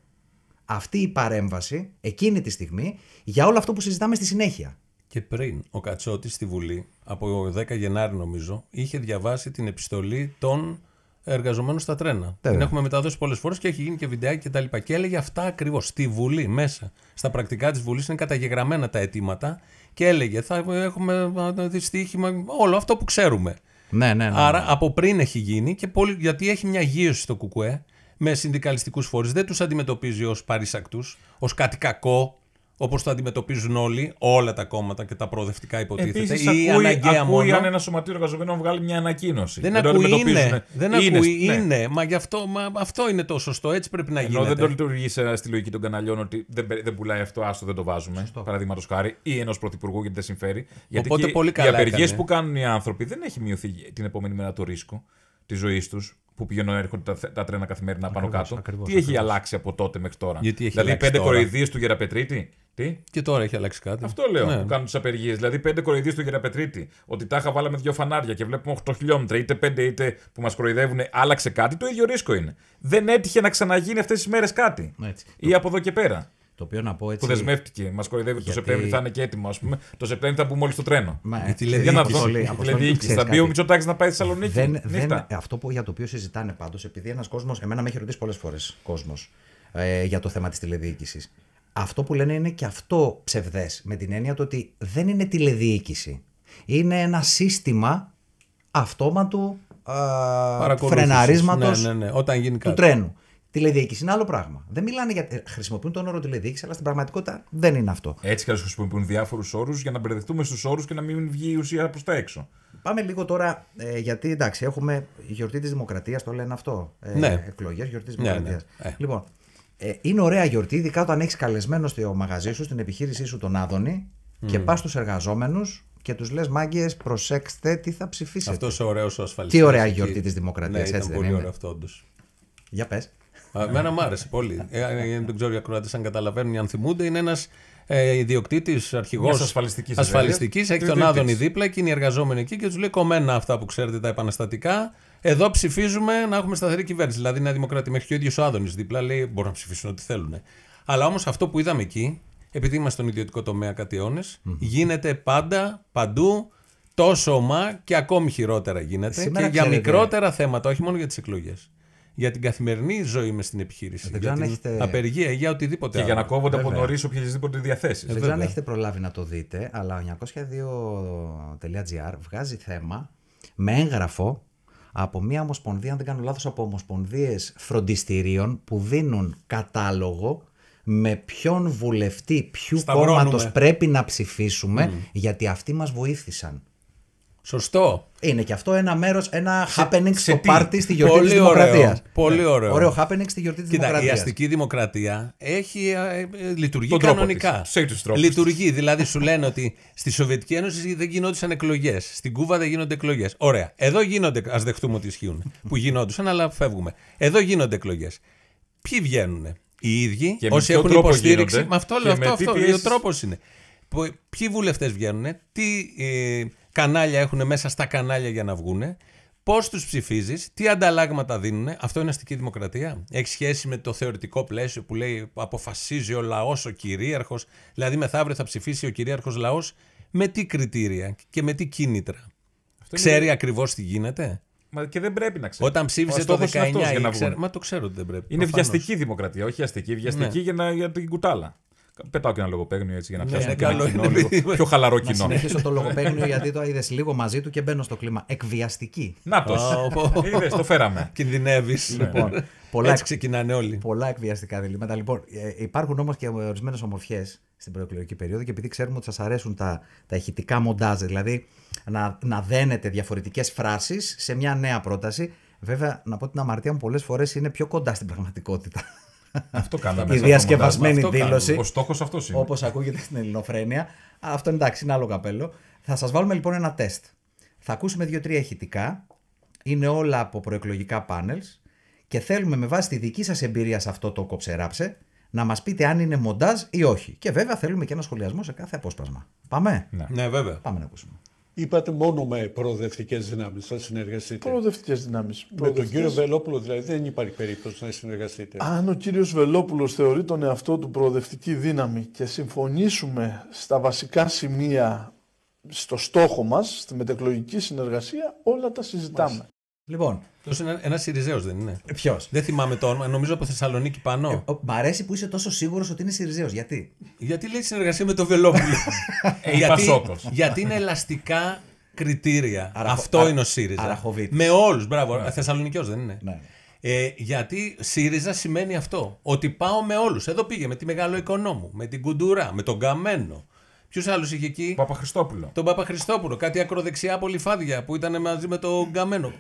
αυτή η παρέμβαση εκείνη τη στιγμή για όλο αυτό που συζητάμε στη συνέχεια. Και πριν ο
Κατσότης στη Βουλή, από 10 Γενάρη νομίζω, είχε διαβάσει την επιστολή των εργαζομένων στα τρένα. Τέλει. Την έχουμε μεταδώσει πολλές φορές και έχει γίνει και βιντεάκι κτλ. Και, και έλεγε αυτά ακριβώς στη Βουλή, μέσα. Στα πρακτικά της Βουλής είναι καταγεγραμμένα τα αιτήματα και έλεγε θα έχουμε δυστύχημα, όλο αυτό που ξέρουμε. Ναι, ναι, ναι, ναι. Άρα από πριν έχει γίνει και πολύ, γιατί έχει μια γύρωση στο κουκουέ με συνδικαλιστικούς φορείς. Δεν τους αντιμετωπίζει ως παρήσακτου, ως κάτι κακό, όπως το αντιμετωπίζουν όλοι, όλα τα κόμματα και τα προοδευτικά υποτίθεται. ή ή ακούει, αναγκαία ακούει αν
ένα σωματείο εργαζομένων βγάλει μια ανακοίνωση. Δεν, δεν ακούει, είναι. Δεν ναι. είναι. Μα γι' αυτό, μα αυτό είναι το σωστό. Έτσι πρέπει να Ενώ δεν το λειτουργεί στη λογική των καναλιών ότι δεν, δεν πουλάει αυτό, άστο δεν το βάζουμε. Παραδείγματος χάρη. Ή ενός πρωθυπουργού γιατί δεν συμφέρει. Γιατί Οπότε και πολύ Οι απεργίε που κάνουν οι άνθρωποι δεν έχει μειωθεί την επόμενη μέρα το ρίσκο της ζωής τους που πηγαίνουν έρχονται τα, τα τρένα καθημερινά πάνω κάτω. τι έχει αλλάξει από τότε μέχρι τώρα. Γιατί έχει δηλαδή, πέντε κοροϊδίες του Γεραπετρίτη. Τι? Και τώρα έχει αλλάξει κάτι. Αυτό λέω ναι. που κάνουν τις απεργίες. Δηλαδή, πέντε κοροϊδίες του Γεραπετρίτη. Ότι τα τάχα με δύο φανάρια και βλέπουμε 8 χιλιόμετρα, είτε πέντε είτε που μας κοροϊδεύουν, άλλαξε κάτι. Το ίδιο ρίσκο είναι. Δεν έτυχε να ξαναγίνει αυτές τις μέρες κάτι. Έτσι. Ή από εδώ και
πέρα. Το να πω έτσι. Που δεσμεύτηκε. Μας κοροϊδεύει γιατί... το Σεπτέμβρη, θα είναι και
έτοιμο, ας πούμε. Το Σεπτέμβρη θα μπούμε όλοι στο τρένο. Μα, ε, για να δω. Θα μπει ο Μητσοτάκης να πάει στη Θεσσαλονίκη. Δεν, δεν,
αυτό που, για το οποίο συζητάνε πάντως, επειδή ένας κόσμος, εμένα με έχει ρωτήσει πολλές φορές κόσμος ε, για το θέμα της τηλεδιοίκησης. Αυτό που λένε είναι και αυτό ψευδές με την έννοια ότι δεν είναι τηλεδιοίκηση. Είναι ένα σύστημα αυτόματου ε, φρεναρίσματος ναι, ναι, ναι, ναι του τρένου. Τηλεδιοίκηση είναι άλλο πράγμα. Δεν μιλάνε για. Χρησιμοποιούν τον όρο τηλεδιοίκηση, αλλά στην πραγματικότητα δεν είναι αυτό.
Έτσι κι χρησιμοποιούν διάφορους όρους για να μπερδευτούμε στους όρους και
να μην βγει η ουσία προς τα έξω. Πάμε λίγο τώρα, ε, γιατί εντάξει, έχουμε γιορτή της Δημοκρατίας, το λένε αυτό. Ε, ναι. Εκλογές, γιορτή της ναι, ναι. Δημοκρατίας. Ε. Λοιπόν, ε, είναι ωραία γιορτή, ειδικά όταν έχεις καλεσμένο στο μαγαζί σου, στην επιχείρησή σου τον Άδωνη και πας στους εργαζόμενους και τους λες: Μάγκες, προσέξτε τι θα ψηφίσετε. Αυτός ο
ωραίος ασφαλιστής. Τι ωραία γιορτή της
Δημοκρατίας, ναι, έτσι δεν πολύ είναι. αυτό, όντως. Για
πες. Εμένα μου άρεσε πολύ. Ε, ε, ε, δεν ξέρω οι ακροατές αν καταλαβαίνουν ή αν θυμούνται. Είναι ένας ιδιοκτήτης, αρχηγός ασφαλιστική. Έχει τον Άδωνη δίπλα και είναι οι εργαζόμενοι εκεί και τους λέει κομμένα αυτά που ξέρετε τα επαναστατικά. Εδώ ψηφίζουμε να έχουμε σταθερή κυβέρνηση. Δηλαδή είναι δημοκρατία. Μέχρι και ο ίδιος ο Άδωνης δίπλα λέει μπορούν να ψηφίσουν ό,τι θέλουν. Αλλά όμως αυτό που είδαμε εκεί, επειδή είμαστε στον ιδιωτικό τομέα κάτι γίνεται πάντα, παντού, τόσο μα και ακόμη χειρότερα γίνεται. Σήμερα και για μικρότερα θέματα, όχι μόνο για τις εκλογές για την καθημερινή ζωή μες στην επιχείρηση. Ε, δεν για την έχετε... απεργία, για οτιδήποτε.
Και για να κόβονται από νωρίς οποιασδήποτε διαθέσεις. Δεν ε, ξέρω αν έχετε
προλάβει να το δείτε, αλλά ο 902.gr βγάζει θέμα με έγγραφο από μια ομοσπονδία, αν δεν κάνω λάθος, από ομοσπονδίες φροντιστηρίων που δίνουν κατάλογο με ποιον βουλευτή, ποιου κόμματος πρέπει να ψηφίσουμε, mm. γιατί αυτοί μας βοήθησαν. Σωστό. Είναι και αυτό ένα μέρος, ένα σε, happening σε στο πάρτι στη γιορτή τη Δημοκρατίας. Πολύ ναι. ωραίο. Ωραίο happening στη γιορτή της Δημοκρατία. Η αστική
δημοκρατία έχει, ε, ε, λειτουργεί Τον κανονικά. Τρόπο της. Λειτουργεί. δηλαδή σου λένε ότι στη Σοβιετική Ένωση δεν γινόντουσαν εκλογές. Στην Κούβα δεν γίνονται εκλογές. Ωραία. Εδώ γίνονται. Ας δεχτούμε ότι ισχύουν. που γινόντουσαν, αλλά φεύγουμε. Εδώ γίνονται εκλογές. Ποιοι βγαίνουν. Οι ίδιοι, όσοι έχουν υποστήριξη. Με αυτό λέω αυτό ο τρόπος είναι. Ποιοι βουλευτές βγαίνουν, τι ε, κανάλια έχουν μέσα στα κανάλια για να βγούνε. πώς τους ψηφίζεις, τι ανταλλάγματα δίνουν. Αυτό είναι αστική δημοκρατία. Έχει σχέση με το θεωρητικό πλαίσιο που λέει αποφασίζει ο λαός, ο κυρίαρχος, δηλαδή μεθαύριο θα ψηφίσει ο κυρίαρχος λαός. Με τι κριτήρια και με τι κίνητρα. Αυτό Ξέρει είναι... ακριβώς τι γίνεται.
Μα και δεν πρέπει να ξέρει. Όταν ψήφισε το 19 ήξερε, Μα το ξέρω ότι δεν πρέπει. Είναι βιαστική δημοκρατία, όχι αστική. Βιαστική ναι. για, για την κουτάλα. Πετάω και ένα λογοπαίγνιο έτσι για να ναι, πιάσω ναι, καλό, κοινό, λίγο, ναι. πιο χαλαρό κοινό. Να συνεχίσω το λογοπαίγνιο (laughs) γιατί
το είδες λίγο μαζί του και μπαίνω στο κλίμα. Εκβιαστική. Να το. Ε, είδες, το φέραμε. (laughs) Κινδυνεύεις. Λοιπόν, πολλά, έτσι ξεκινάνε όλοι. Πολλά εκβιαστικά διλήμματα. Λοιπόν, ε, υπάρχουν όμως και ορισμένες ομορφιές στην προεκλογική περίοδο και επειδή ξέρουμε ότι σας αρέσουν τα, τα ηχητικά μοντάζ, δηλαδή να, να δένετε διαφορετικές φράσεις σε μια νέα πρόταση. Βέβαια, να πω την αμαρτία μου, πολλές φορές είναι πιο κοντά στην πραγματικότητα. Αυτό κάναμε. Η διασκευασμένη δήλωση. Ο στόχος αυτός είναι. Όπως ακούγεται στην ελληνοφρένεια. Αυτό εντάξει, είναι άλλο καπέλο. Θα σας βάλουμε λοιπόν ένα τεστ. Θα ακούσουμε δύο-τρία ηχητικά. Είναι όλα από προεκλογικά πάνελ. Και θέλουμε με βάση τη δική σας εμπειρία σε αυτό το κοψεράψε να μας πείτε αν είναι μοντάζ ή όχι. Και βέβαια θέλουμε και ένα σχολιασμό σε κάθε απόσπασμα. Πάμε. ναι,
ναι βέβαια. Πάμε να ακούσουμε. Είπατε μόνο με προοδευτικές δυνάμεις θα συνεργαστείτε. Προοδευτικές δυνάμεις. Με τον κύριο Βελόπουλο, δηλαδή, δεν υπάρχει περίπτωση να συνεργαστείτε.
Αν ο κύριος Βελόπουλος θεωρεί τον εαυτό του προοδευτική δύναμη και συμφωνήσουμε στα βασικά σημεία στο στόχο μας, στη μετεκλογική συνεργασία, όλα τα συζητάμε. Λοιπόν.
Αυτός είναι ένα Σιριζέος, δεν είναι. Ε, Ποιος. Δεν θυμάμαι το ε, νομίζω από Θεσσαλονίκη πάνω. Ε, μ' αρέσει που είσαι τόσο σίγουρος ότι είναι Σιριζέος. Γιατί. Γιατί λέει συνεργασία με το Βελόπουλο. (laughs) ε, γιατί, γιατί είναι ελαστικά κριτήρια. Αυτό είναι ο ΣΥΡΙΖΑ. Με όλους. Μπράβο. Ναι. δεν είναι. Ναι. Ε, γιατί ΣΥΡΙΖΑ σημαίνει αυτό. Ότι πάω με όλους. Εδώ πήγε με τη Μεγάλο Οικονόμου, με την Κουντουρά, με τον Καμένο. Ποιο άλλο είχε εκεί. Παπαχριστόπουλο. Τον Παπαχριστόπουλο. Κάτι ακροδεξιά πολυφάδια που ήταν μαζί με τον Καμένο.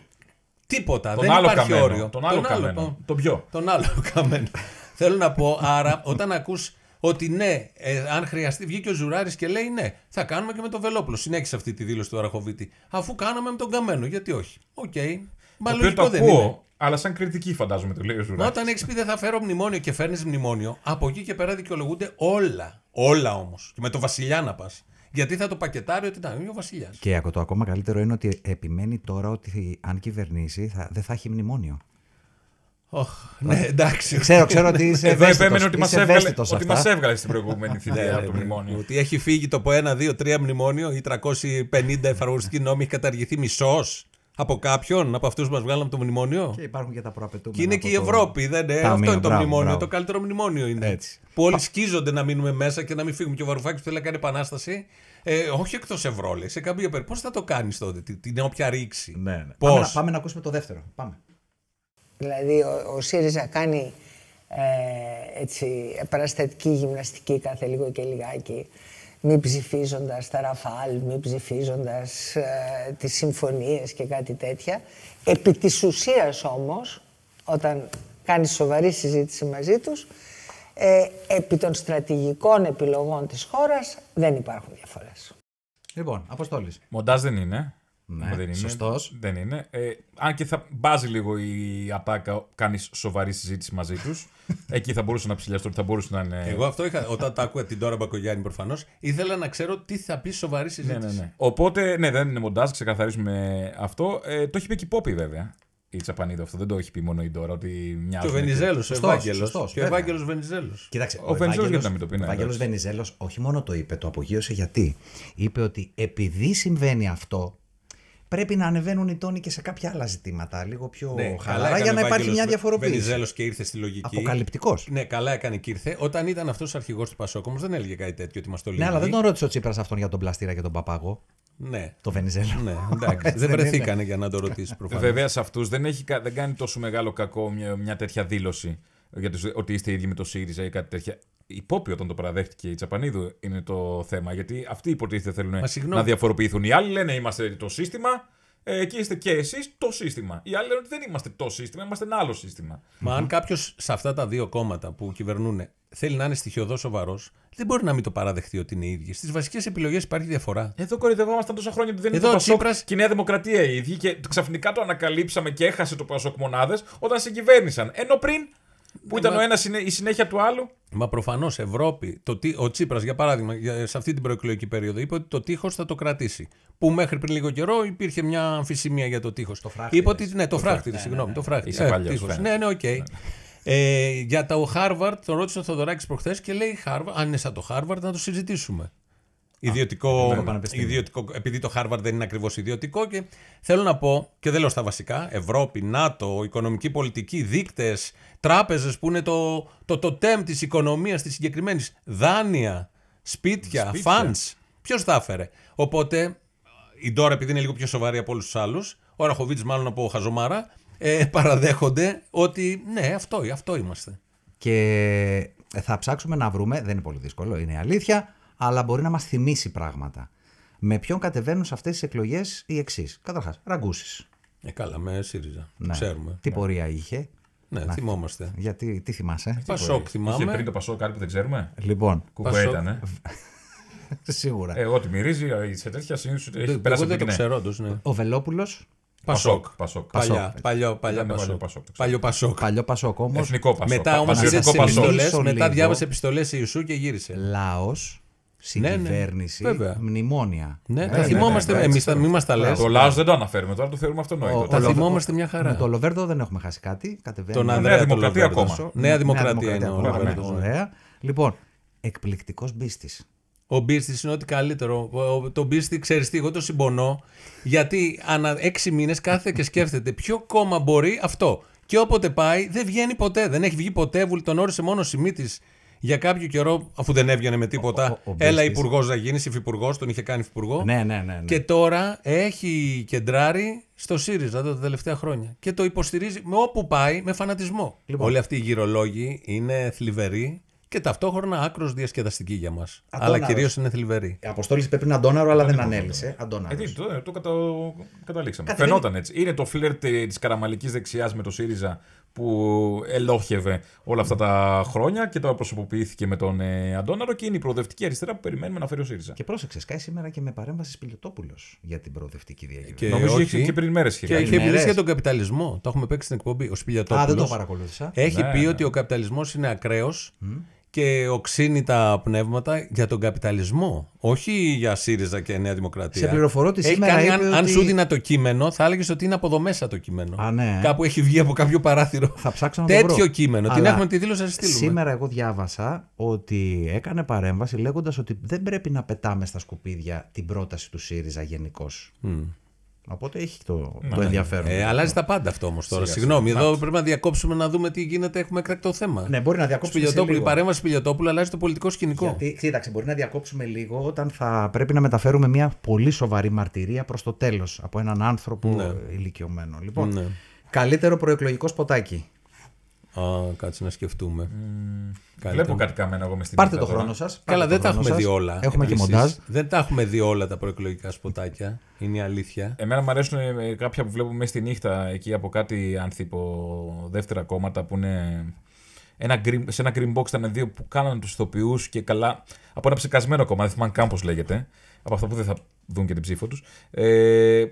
Τίποτα. Τον δεν άλλο υπάρχει όριο. Τον άλλο τον καμένο. Άλλο, τον πιο. Τον άλλο (laughs) καμένο. Θέλω να πω, άρα, όταν ακούς ότι ναι, ε, αν χρειαστεί, βγήκε ο Ζουράρης και λέει ναι, θα κάνουμε και με τον Βελόπουλο. Συνέχισε αυτή τη δήλωση του Αραχοβίτη. Αφού κάναμε με τον Καμένο, γιατί όχι. Οκ. Okay. Μα το δεν ακούω, είναι. Αλλά σαν κριτική φαντάζομαι το λέει ο Ζουράρης. Όταν έχεις πει δεν θα φέρω μνημόνιο και φέρνεις μνημόνιο, από εκεί και πέρα δικαιολογούνται όλα. Όλα όμως. Και με τον Βασιλιά να πας. Γιατί θα το πακετάρει ότι ήταν ο βασιλιάς.
Και το ακόμα καλύτερο είναι ότι επιμένει τώρα ότι αν κυβερνήσει θα, δεν θα έχει μνημόνιο. Oh, ναι, εντάξει. Ξέρω, ξέρω ότι είσαι (laughs) ευαίσθητος. Εδώ ότι μας έβγαλε, έβγαλε στην προηγούμενη (laughs) θητεία ναι, από το ναι, ναι. μνημόνιο.
Ότι έχει φύγει το από 1, 2, 3 μνημόνιο, η 350 εφαρμοστικοί νόμοι έχει καταργηθεί μισός. Από κάποιον, από αυτούς που μας βγάλαν από το μνημόνιο.
Και υπάρχουν και τα προαπαιτούμενα. Και είναι και η Ευρώπη. Το... Δεν, Ταμείο, Αυτό είναι το μπράβο, μνημόνιο. Μπράβο. Το
καλύτερο μνημόνιο είναι. Έτσι. Που όλοι σκίζονται να μείνουμε μέσα και να μην φύγουμε. Και ο Βαρουφάκης που θέλει να κάνει επανάσταση. Ε, όχι εκτός ευρώ, λέει. Σε καμία περίπτωση πώς θα το κάνεις τότε, την όποια ρήξη. Ναι, ναι. Πώς. Πάμε, να, πάμε να ακούσουμε το δεύτερο.
Πάμε. Δηλαδή, ο, ο ΣΥΡΙΖΑ κάνει ε, έτσι, παραστατική γυμναστική κάθε λίγο και λιγάκι μη ψηφίζοντας τα Ραφάλ, μη ψηφίζοντας ε, τις συμφωνίες και κάτι τέτοια. Επί της ουσίας όμως, όταν κάνεις σοβαρή συζήτηση μαζί τους, ε, επί των στρατηγικών επιλογών της χώρας δεν υπάρχουν διαφορές. Λοιπόν, αποστολή.
Μοντά δεν είναι. Ναι, δεν είναι. Δεν είναι. Ε, αν και θα μπάζει λίγο η ατάκα, κάνεις σοβαρή συζήτηση μαζί τους. (laughs) Εκεί θα μπορούσε να ψηλιαστούν, θα μπορούσε να είναι. Εγώ αυτό είχα. Όταν τα άκουγα την τώρα Μπακογιάννη προφανώς, ήθελα να ξέρω τι θα πει σοβαρή συζήτηση. Ναι, ναι, ναι. Οπότε, ναι, δεν είναι μοντάζ, ξεκαθαρίζουμε αυτό. Ε, το έχει πει και η Πόπη βέβαια. Η Τσαπανίδα αυτό
δεν το έχει πει μόνο η Ντόρα. Ότι
και ο Βενιζέλος. Ο Ευάγγελο. Και ο Ευάγγελος Βενιζέλος.
Κοιτάξτε, ο, ο Βενιζέλος να μην το πει. Ο Ευάγγελος Βενιζέλος όχι μόνο το είπε, το απογείωσε γιατί. Είπε ότι επειδή συμβαίνει αυτό πρέπει να ανεβαίνουν οι τόνοι και σε κάποια άλλα ζητήματα, λίγο πιο ναι, χαλαρά, για να υπάρχει μια διαφοροποίηση. Βενιζέλος και ήρθε στη λογική.
Αποκαλυπτικός. Ναι, καλά έκανε και ήρθε. Όταν ήταν
αυτός αρχηγός του Πασόκ, δεν έλεγε κάτι τέτοιο ότι μας το λέει. Ναι, αλλά δεν τον
ρώτησε ο Τσίπρας αυτόν για τον πλαστήρα και τον παπάγο. Ναι. Το Βενιζέλο. Ναι, εντάξει. (laughs) Ναι, ναι, δεν ναι. βρεθήκανε για να το ρωτήσει
προφανώς. Βέβαια σε αυτούς δεν, δεν κάνει τόσο μεγάλο κακό μια, μια τέτοια δήλωση τους, ότι είστε ίδιοι με το ΣΥΡΙΖΑ ή κάτι τέτοια υπόπειο όταν το παραδέχτηκε η Τσαπανίδου είναι το θέμα. Γιατί αυτοί υποτίθεται θέλουν να διαφοροποιηθούν. Οι άλλοι λένε είμαστε το σύστημα. Ε, εκεί και είστε και εσείς το σύστημα. Οι άλλοι λένε ότι δεν είμαστε το σύστημα, είμαστε ένα άλλο σύστημα. Μα mm-hmm. αν κάποιος σε αυτά τα δύο κόμματα που κυβερνούν θέλει να είναι στοιχειοδός σοβαρός, δεν μπορεί να μην το παραδεχτεί ότι είναι οι ίδιοι. Στις βασικές επιλογές υπάρχει διαφορά. Εδώ κορυδευόμασταν τόσα χρόνια που δεν είναι το Πασόκ Τσίπρας... και η Νέα Δημοκρατία οι ίδιοι και ξαφνικά το ανακαλύψαμε και έχασε το Πασόκ μονάδες όταν συγκυβέρνησαν. Ενώ πριν που ήταν ο ένας η συνέχεια του άλλου. Μα προφανώς
Ευρώπη. ο Τσίπρας, για παράδειγμα, σε αυτή την προεκλογική περίοδο, είπε ότι το τείχος θα το κρατήσει. Που μέχρι πριν λίγο καιρό υπήρχε μια αμφισημία για το τείχος. Ναι, το φράχτη. Ναι, ναι, το, ναι. φράχτη, συγγνώμη. Ε, το φράχτη. Ναι, ναι, οκ. Ε, για το Χάρβαρτ, το ρώτησε ο Θοδωράκης προχθές και λέει: αν είναι σαν το Χάρβαρτ, να το συζητήσουμε. Ιδιωτικό, ε, ιδιωτικό, επειδή το Harvard δεν είναι ακριβώς ιδιωτικό. Και θέλω να πω, και δεν λέω στα βασικά, Ευρώπη, ΝΑΤΟ, οικονομική πολιτική, δείκτες Τράπεζες που είναι το, το, το τέμ της οικονομίας της συγκεκριμένης, δάνεια, σπίτια, funds, Ποιος τα έφερε. Οπότε η Ντόρα, επειδή είναι λίγο πιο σοβαρή από όλους τους άλλους, ο Ραχοβίτη, μάλλον από Χαζομάρα, ε,
παραδέχονται ότι ναι, αυτό, αυτό είμαστε. Και θα ψάξουμε να βρούμε, δεν είναι πολύ δύσκολο, είναι η αλήθεια, αλλά μπορεί να μας θυμίσει πράγματα. Με ποιον κατεβαίνουν σε αυτές τις εκλογές οι εξής. Καταρχάς, Ραγκούσης.
Ε, καλά, με ΣΥΡΙΖΑ. Ναι. Ξέρουμε. Τι
πορεία είχε. Ναι, να... θυμόμαστε. Γιατί, τι θυμάσαι. Πασόκ, θυμάμαι. Είχε πριν το
Πασόκ, κάτι που δεν ξέρουμε.
Λοιπόν. Κουκουέ ήταν, ε.
(laughs) Σίγουρα. Ε, εγώ μυρίζει, ε, σε τέτοια συνήθως ε, έχει το, ναι.
το ναι. Ο Βελόπουλος. Πασόκ. Πασόκ. Παλιά, παλιό,
παλιά Πασόκ.
Παλιό Πασόκ. Παλιό Πασόκ όμως. Εθνικό Πασόκ. Μετά όμως διάβασε επιστολές Ιησού και γύρισε. Λάο συγκυβέρνηση, ναι, ναι. μνημόνια. Ναι, ε, τα ναι, ναι, θυμόμαστε. Ναι, Εμείς τα μας τα λέμε. Το Λάο δεν το
αναφέρουμε τώρα, το θεωρούμε αυτονόητο. Τα θυμόμαστε
μια χαρά. Με το Λοβέρδο δεν έχουμε χάσει κάτι. Κατεβαίνει. Τον Δημοκρατία ακόμα. Νέα Δημοκρατία είναι ο Λοβέρδο. Λοιπόν, εκπληκτικός
μπίστης. Ο Μπίστης είναι ό,τι καλύτερο. Το Μπίστη, ξέρεις τι, εγώ το συμπονώ. Γιατί ανά έξι μήνες κάθε και σκέφτεται ποιο κόμμα μπορεί αυτό. Και όποτε πάει, δεν βγαίνει ποτέ. Δεν έχει βγει ποτέ. Τον όρισε μόνο Σιμίτης για κάποιο καιρό, αφού δεν έβγαινε με τίποτα, ο, ο, έλα υπουργό να γίνει, υφυπουργό, τον είχε κάνει υφυπουργό. Ναι, ναι, ναι, ναι, Και τώρα έχει κεντράρει στο ΣΥΡΙΖΑ τα τελευταία χρόνια. Και το υποστηρίζει με όπου πάει, με φανατισμό. Λοιπόν. Όλοι αυτοί οι γυρολόγοι είναι θλιβεροί και ταυτόχρονα άκρος διασκεδαστική για μας. Αλλά κυρίως
είναι θλιβερή. πρέπει να Αντώναρο, αλλά δεν ανέλησε.
Αντόναρο. Ε, ε, το, καταλήξαμε. Φαινόταν έτσι. Είναι το φλερτ της καραμαλικής δεξιάς με το ΣΥΡΙΖΑ που ελόχευε όλα αυτά τα χρόνια και τώρα προσωποποιήθηκε με τον Αντόναρο ε, Αντώναρο και είναι η προοδευτική αριστερά που περιμένουμε να φέρει ο ΣΥΡΙΖΑ. Και πρόσεξες, σκάει σήμερα και με παρέμβαση Σπιλιοτόπουλος για την προοδευτική διακυβέρνηση. Και Νομίζω όχι. και πριν μέρες Και έχει μιλήσει για
τον καπιταλισμό. Το έχουμε παίξει στην εκπομπή. Ο Σπιλιοτόπουλο. Α, δεν το παρακολούθησα. Έχει ναι, πει ναι, ότι ναι. ο καπιταλισμός είναι ακραίος και οξύνει τα πνεύματα για τον καπιταλισμό. Όχι για ΣΥΡΙΖΑ και Νέα Δημοκρατία. Σε πληροφορώ ότι σήμερα. αν, ότι... αν σου δίνα το κείμενο, θα έλεγες ότι είναι από εδώ μέσα το κείμενο. Α, ναι. Ε. Κάπου έχει βγει από κάποιο παράθυρο. Θα ψάξω να Τέτοιο βρω. κείμενο. την έχουμε τη δήλωση να στείλουμε. Σήμερα
εγώ διάβασα ότι έκανε παρέμβαση λέγοντας ότι δεν πρέπει να πετάμε στα σκουπίδια την πρόταση του ΣΥΡΙΖΑ γενικώς. Mm. Οπότε έχει το, ναι. το ενδιαφέρον. Ε, αλλάζει τα πάντα αυτό όμως τώρα. Συγγνώμη, εδώ
πρέπει να διακόψουμε να δούμε τι γίνεται. Έχουμε έκτακτο θέμα. Ναι, μπορεί να διακόψουμε. Λίγο. η παρέμβαση Σπιλιοτόπουλου αλλάζει
το πολιτικό σκηνικό. Γιατί, κοίταξε, μπορεί να διακόψουμε λίγο όταν θα πρέπει να μεταφέρουμε μια πολύ σοβαρή μαρτυρία προς το τέλος από έναν άνθρωπο ναι. ηλικιωμένο. Λοιπόν, ναι. καλύτερο προεκλογικό σποτάκι. Α, κάτσε να σκεφτούμε. Mm. Βλέπω
κάτι καμένο εγώ μες στην Πάρτε το χρόνο σας. Καλά, δεν τα έχουμε δει όλα. Έχουμε και μοντάζ. Δεν τα έχουμε δει όλα τα προεκλογικά σποτάκια. Είναι η αλήθεια. Εμένα μου αρέσουν ε, ε, κάποια που βλέπουμε στη νύχτα εκεί από κάτι ανθίπο δεύτερα κόμματα που είναι. Ένα σε ένα green box ήταν δύο που κάνανε τους ηθοποιούς και καλά. Από ένα ψεκασμένο κόμμα, δεν θυμάμαι καν λέγεται. Από αυτό που δεν θα δουν και την ψήφο τους. Ε,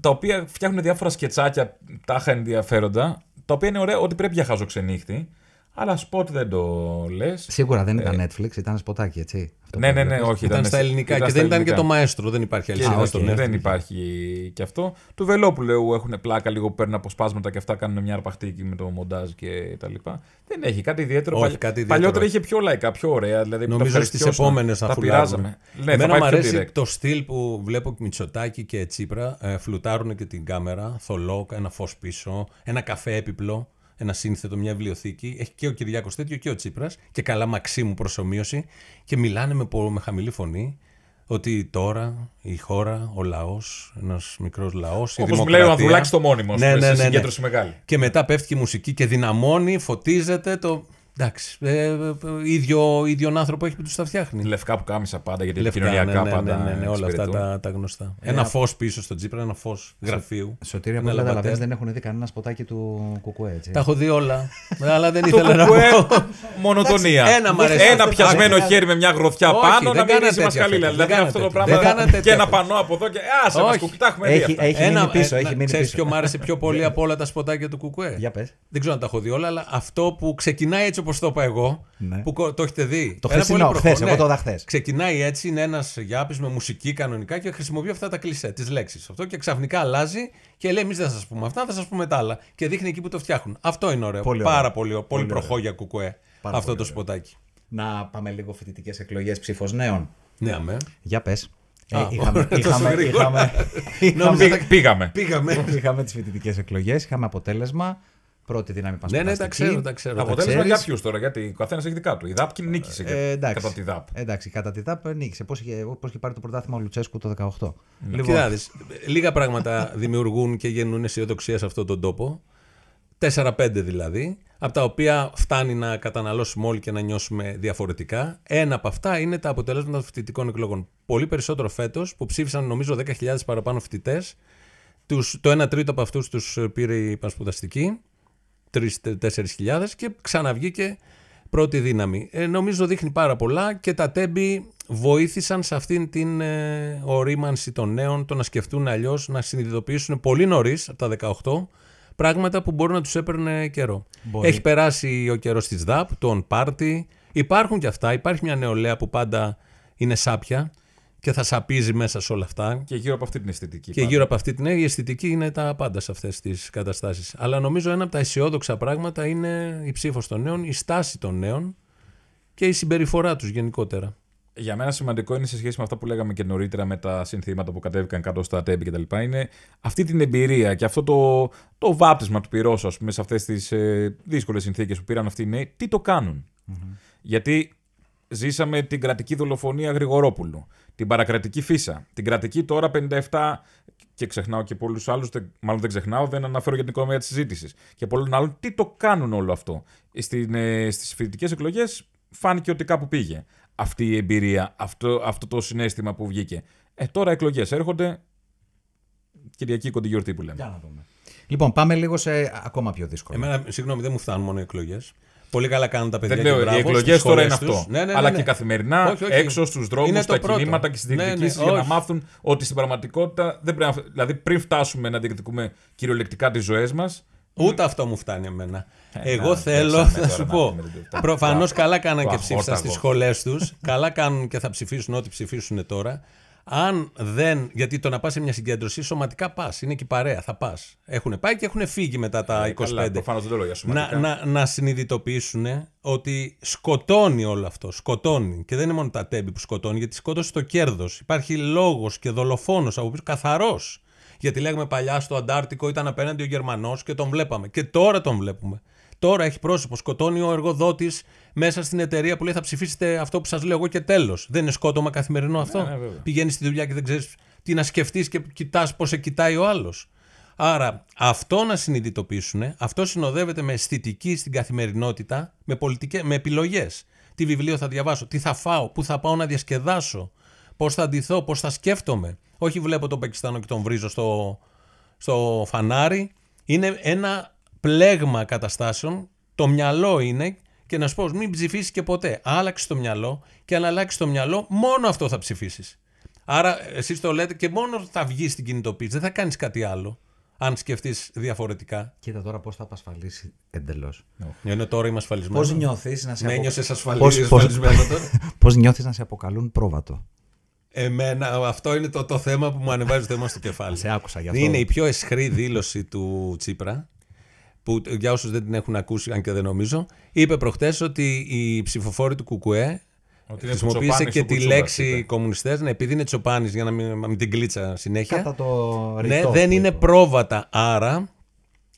τα οποία φτιάχνουν διάφορα σκετσάκια τάχα ενδιαφέροντα τα οποία είναι ωραία, ότι πρέπει να χάζο ξενύχτη. Αλλά σποτ δεν
το λες. Σίγουρα δεν ε, ήταν Netflix, ήταν σποτάκι, έτσι. Αυτό ναι, ναι, ναι, όχι. Ήταν, στα ελληνικά και δεν ήταν και το μαέστρο, δεν υπάρχει αλήθεια. Okay, στο δεν
υπάρχει και αυτό. Του Βελόπουλου έχουν πλάκα λίγο που παίρνουν αποσπάσματα και αυτά κάνουν μια αρπαχτική με το μοντάζ και τα λοιπά. Δεν έχει κάτι ιδιαίτερο. Όχι, παλι... κάτι ιδιαίτερο Παλιότερα είχε πιο λαϊκά, πιο ωραία. Δηλαδή Νομίζω στις επόμενες ναι, θα πειράζαμε. Ναι, μου αρέσει το στυλ που
βλέπω Μητσοτάκι και Τσίπρα ε, φλουτάρουν και την κάμερα, θολό, ένα φως πίσω, ένα καφέ έπιπλο ένα σύνθετο, μια βιβλιοθήκη. Έχει και ο Κυριάκος τέτοιο και ο Τσίπρας. Και καλά Μαξίμου προσωμείωση. Και μιλάνε με, με χαμηλή φωνή ότι τώρα η χώρα, ο λαός, ένας μικρός λαός. Όπω λέει ο Ανδουλάκη το μόνιμο. Ναι, ναι, ναι, ναι, μεγάλη. Και μετά πέφτει η μουσική και δυναμώνει, φωτίζεται το. Εντάξει. Ε, ε ίδιο,
άνθρωπο έχει που τους τα φτιάχνει. Λευκά που κάμισα πάντα, γιατί είναι κοινωνιακά ναι, ναι, πάντα. Ναι, ναι, ναι όλα αυτά τα, τα γνωστά. Ε,
ένα ε, φως
πίσω στο Τζίπρα, ένα φως γραφείου. Σωτήρια που καταλαβαίνεις δεν έχουν δει κανένα σποτάκι του Κουκουέ. Τα έχω δει όλα.
(laughs) αλλά δεν ήθελα να πω. Μονοτονία. Ένα, πιασμένο χέρι με μια γροθιά πάνω να μην μα καλή. Δηλαδή αυτό το πράγμα. Και ένα πανό από εδώ και. Α σε Ένα Έχει μείνει πίσω. Ξέρει ποιο μου άρεσε πιο πολύ (laughs) ναι. από όλα τα σποτάκια του Κουκουέ. Δεν ξέρω αν τα έχω δει όλα, αλλά αυτό που ξεκινάει έτσι όπω το είπα εγώ, ναι. που το έχετε δει. Το Προχω... Ναι. εγώ το είδα χθες. Ξεκινάει έτσι, είναι ένας Γιάπης με μουσική κανονικά και χρησιμοποιεί αυτά τα κλισέ, τις λέξεις. Αυτό και ξαφνικά αλλάζει και λέει: Εμείς δεν θα σας πούμε αυτά, θα σας πούμε τα άλλα. Και δείχνει εκεί που το φτιάχνουν. Αυτό είναι ωραίο. Πάρα πολύ, πολύ, πολύ προχώ για κουκουέ αυτό το σποτάκι. Να πάμε
λίγο φοιτητικές εκλογές ψήφος νέων. Ναι, αμέ. Για πες. Ε, είχαμε, πήγαμε. Πήγαμε. Είχαμε τις φοιτητικές εκλογές, είχαμε αποτέλεσμα πρώτη δύναμη Ναι, ναι, τα ξέρω. Τα ξέρω. Αποτέλεσμα για ποιους
τώρα, γιατί ο καθένας έχει δικά του. Η ΔΑΠ νίκησε. Ε, εντάξει, κατά τη ΔΑΠ.
Εντάξει, κατά τη ΔΑΠ ε, νίκησε. Πώς είχε, πώς είχε πάρει το πρωτάθλημα ο Λουτσέσκου το 18. Ναι. Λοιπόν.
λίγα πράγματα (laughs) δημιουργούν και γεννούν αισιοδοξία σε αυτόν τον τόπο. 4-5 δηλαδή, από τα οποία φτάνει να καταναλώσουμε όλοι και να νιώσουμε διαφορετικά. Ένα από αυτά είναι τα αποτελέσματα των φοιτητικών εκλογών. Πολύ περισσότερο φέτος, που ψήφισαν νομίζω 10.000 παραπάνω φοιτητές. Το 1 τρίτο από αυτούς τους πήρε η πανσπουδαστική. 3-4 χιλιάδες και ξαναβγήκε πρώτη δύναμη. Ε, νομίζω δείχνει πάρα πολλά και τα τέμπη βοήθησαν σε αυτήν την ε, ορίμανση των νέων, το να σκεφτούν αλλιώς, να συνειδητοποιήσουν πολύ νωρίς από τα 18 πράγματα που μπορεί να τους έπαιρνε καιρό. Έχει περάσει ο καιρός της ΔΑΠ, των πάρτι, υπάρχουν και αυτά, υπάρχει μια νεολαία που πάντα είναι σάπια και θα σαπίζει μέσα σε όλα αυτά.
Και γύρω από αυτή την αισθητική. Και γύρω
από αυτή την ναι, η αισθητική είναι τα πάντα σε αυτές τις καταστάσεις. Αλλά νομίζω ένα από τα
αισιόδοξα πράγματα είναι η ψήφος των νέων, η στάση των νέων και η συμπεριφορά τους γενικότερα. Για μένα σημαντικό είναι σε σχέση με αυτά που λέγαμε και νωρίτερα με τα συνθήματα που κατέβηκαν κάτω στα τέμπη κτλ. Είναι αυτή την εμπειρία και αυτό το, το βάπτισμα του πυρός ας πούμε, σε αυτές τις ε, δύσκολες συνθήκες που πήραν αυτοί οι νέοι, τι το κανουν Γιατί Ζήσαμε την κρατική δολοφονία Γρηγορόπουλου, την παρακρατική φύσα, την κρατική τώρα 57 και ξεχνάω και πολλούς άλλους, μάλλον δεν ξεχνάω, δεν αναφέρω για την οικονομία της συζήτησης. Και πολλών άλλων, τι το κάνουν όλο αυτό. Ε, Στις φοιτητικές εκλογές φάνηκε ότι κάπου πήγε αυτή η εμπειρία, αυτό, αυτό το συνέστημα που βγήκε. Ε, τώρα εκλογές έρχονται. Κυριακή κοντή γιορτή που λέμε. Για να δούμε.
Λοιπόν, πάμε λίγο σε ακόμα πιο δύσκολο.
Εμένα, συγγνώμη, δεν μου φτάνουν μόνο οι εκλογές. Πολύ καλά κάνουν τα παιδιά. Δεν λέω, μπράβο, οι εκλογέ τώρα είναι αυτό. Ναι, ναι, ναι, αλλά ναι. και καθημερινά έξω στους δρόμους, στα κινήματα και στις ναι, ναι, διεκδικήσεις για να
μάθουν ότι στην πραγματικότητα. Δεν πρέπει να... Δηλαδή, πριν φτάσουμε να διεκδικούμε κυριολεκτικά τις ζωές μας, Ούτε αυτό μου φτάνει εμένα. Ε, Εγώ θέλω (laughs) να σου πω. Προφανώ καλά κάναν και ψήφισαν στις σχολές
τους. Καλά κάνουν και θα ψηφίσουν ό,τι ψηφίσουν τώρα. Αν δεν. Γιατί το να πας σε μια συγκέντρωση, σωματικά πας. Είναι και παρέα, θα πας. Έχουν πάει και έχουν φύγει μετά τα 25. Ε, να, να, να συνειδητοποιήσουν ότι σκοτώνει όλο αυτό. Σκοτώνει. Και δεν είναι μόνο τα τέμπη που σκοτώνει, γιατί σκότωσε το κέρδος. Υπάρχει λόγος και δολοφόνος από πίσω, καθαρός. Γιατί λέγαμε παλιά στο Αντάρτικο ήταν απέναντι ο Γερμανός και τον βλέπαμε. Και τώρα τον βλέπουμε. Τώρα έχει πρόσωπο. Σκοτώνει ο εργοδότης μέσα στην εταιρεία που λέει θα ψηφίσετε αυτό που σας λέω εγώ και τέλος. Δεν είναι σκότωμα καθημερινό αυτό. Ναι, ναι Πηγαίνεις στη δουλειά και δεν ξέρεις τι να σκεφτείς και κοιτάς πώς σε κοιτάει ο άλλος. Άρα αυτό να συνειδητοποιήσουν, αυτό συνοδεύεται με αισθητική στην καθημερινότητα, με, πολιτικές, με επιλογές. Τι βιβλίο θα διαβάσω, τι θα φάω, πού θα πάω να διασκεδάσω, πώς θα αντιθώ, πώς θα σκέφτομαι. Όχι βλέπω τον Πακιστάνο και τον βρίζω στο, στο φανάρι. Είναι ένα πλέγμα καταστάσεων, το μυαλό είναι και να σου πω μην ψηφίσεις και ποτέ. Άλλαξε το μυαλό και αν αλλάξεις το μυαλό μόνο αυτό θα ψηφίσεις. Άρα εσείς το λέτε και μόνο θα βγεις στην κινητοποίηση, δεν θα κάνεις κάτι άλλο. Αν σκεφτείς διαφορετικά. Κοίτα τώρα πώς θα απασφαλίσει
εντελώς. Ναι, ενώ τώρα είμαι ασφαλισμένος. Πώς νιώθεις να σε αποκαλούν. Πώ νιώθεις να σε αποκαλούν πρόβατο.
Εμένα, αυτό είναι το, το θέμα που μου ανεβάζει το θέμα στο κεφάλι. σε άκουσα γι' αυτό. Είναι η πιο εσχρή δήλωση του Τσίπρα που για όσους δεν την έχουν ακούσει, αν και δεν νομίζω, είπε προχτές ότι οι ψηφοφόροι του Κουκουέ
ότι χρησιμοποίησε και τη λέξη
κομμουνιστές, ναι, επειδή είναι τσοπάνης για να μην, μην την κλίτσα συνέχεια.
Κατά το
ναι, δεν
είναι πρόβατα, άρα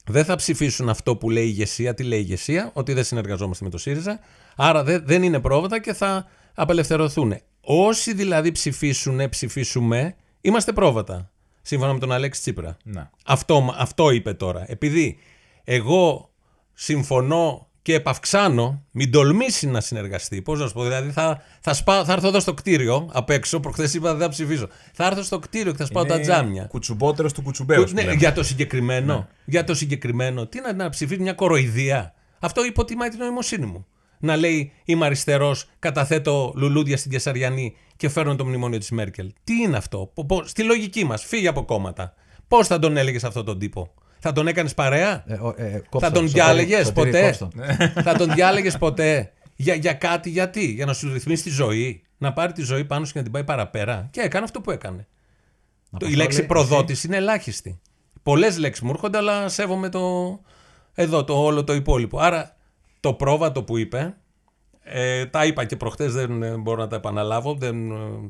δεν θα ψηφίσουν αυτό που λέει η ηγεσία. Τι λέει η ηγεσία, ότι δεν συνεργαζόμαστε με το ΣΥΡΙΖΑ. Άρα δεν είναι πρόβατα και θα απελευθερωθούν. Όσοι δηλαδή ψηφίσουν, ψηφίσουμε, είμαστε πρόβατα. Σύμφωνα με τον Αλέξη Τσίπρα. Ναι. Αυτό, αυτό είπε τώρα. Επειδή εγώ συμφωνώ και επαυξάνω, μην τολμήσει να συνεργαστεί. Πώς να σου πω, Δηλαδή θα, θα, σπά, θα έρθω εδώ στο κτίριο απ' έξω. Προχθές είπα δεν θα ψηφίζω. Θα έρθω στο κτίριο και θα σπάω τα τζάμια.
Κουτσουμπότερος του κουτσουμπέου. Ναι, για το
συγκεκριμένο. Ναι. Για το συγκεκριμένο. Τι να, να ψηφίσει μια κοροϊδία. Αυτό υποτιμάει την νοημοσύνη μου. Να λέει Είμαι αριστερός, καταθέτω λουλούδια στην Κεσαριανή και φέρνω το μνημόνιο της Μέρκελ. Τι είναι αυτό, στη λογική μας, φύγει από κόμματα. Πώς θα τον έλεγες αυτόν τον τύπο. Θα τον έκανες παρέα.
Ε, ε, θα τον διάλεγε ποτέ. θα τον διάλεγες
ποτέ. Για, για κάτι, γιατί, για να σου ρυθμίσει τη ζωή. Να πάρει τη ζωή πάνω σου και να την πάει παραπέρα. Και έκανε αυτό που έκανε. η λέξη ε, προδότη είναι ελάχιστη. Πολλές λέξεις μου έρχονται, αλλά σέβομαι το, εδώ το όλο το υπόλοιπο. Άρα το πρόβατο που είπε, τα είπα και προχτές, δεν μπορώ να τα επαναλάβω, δεν,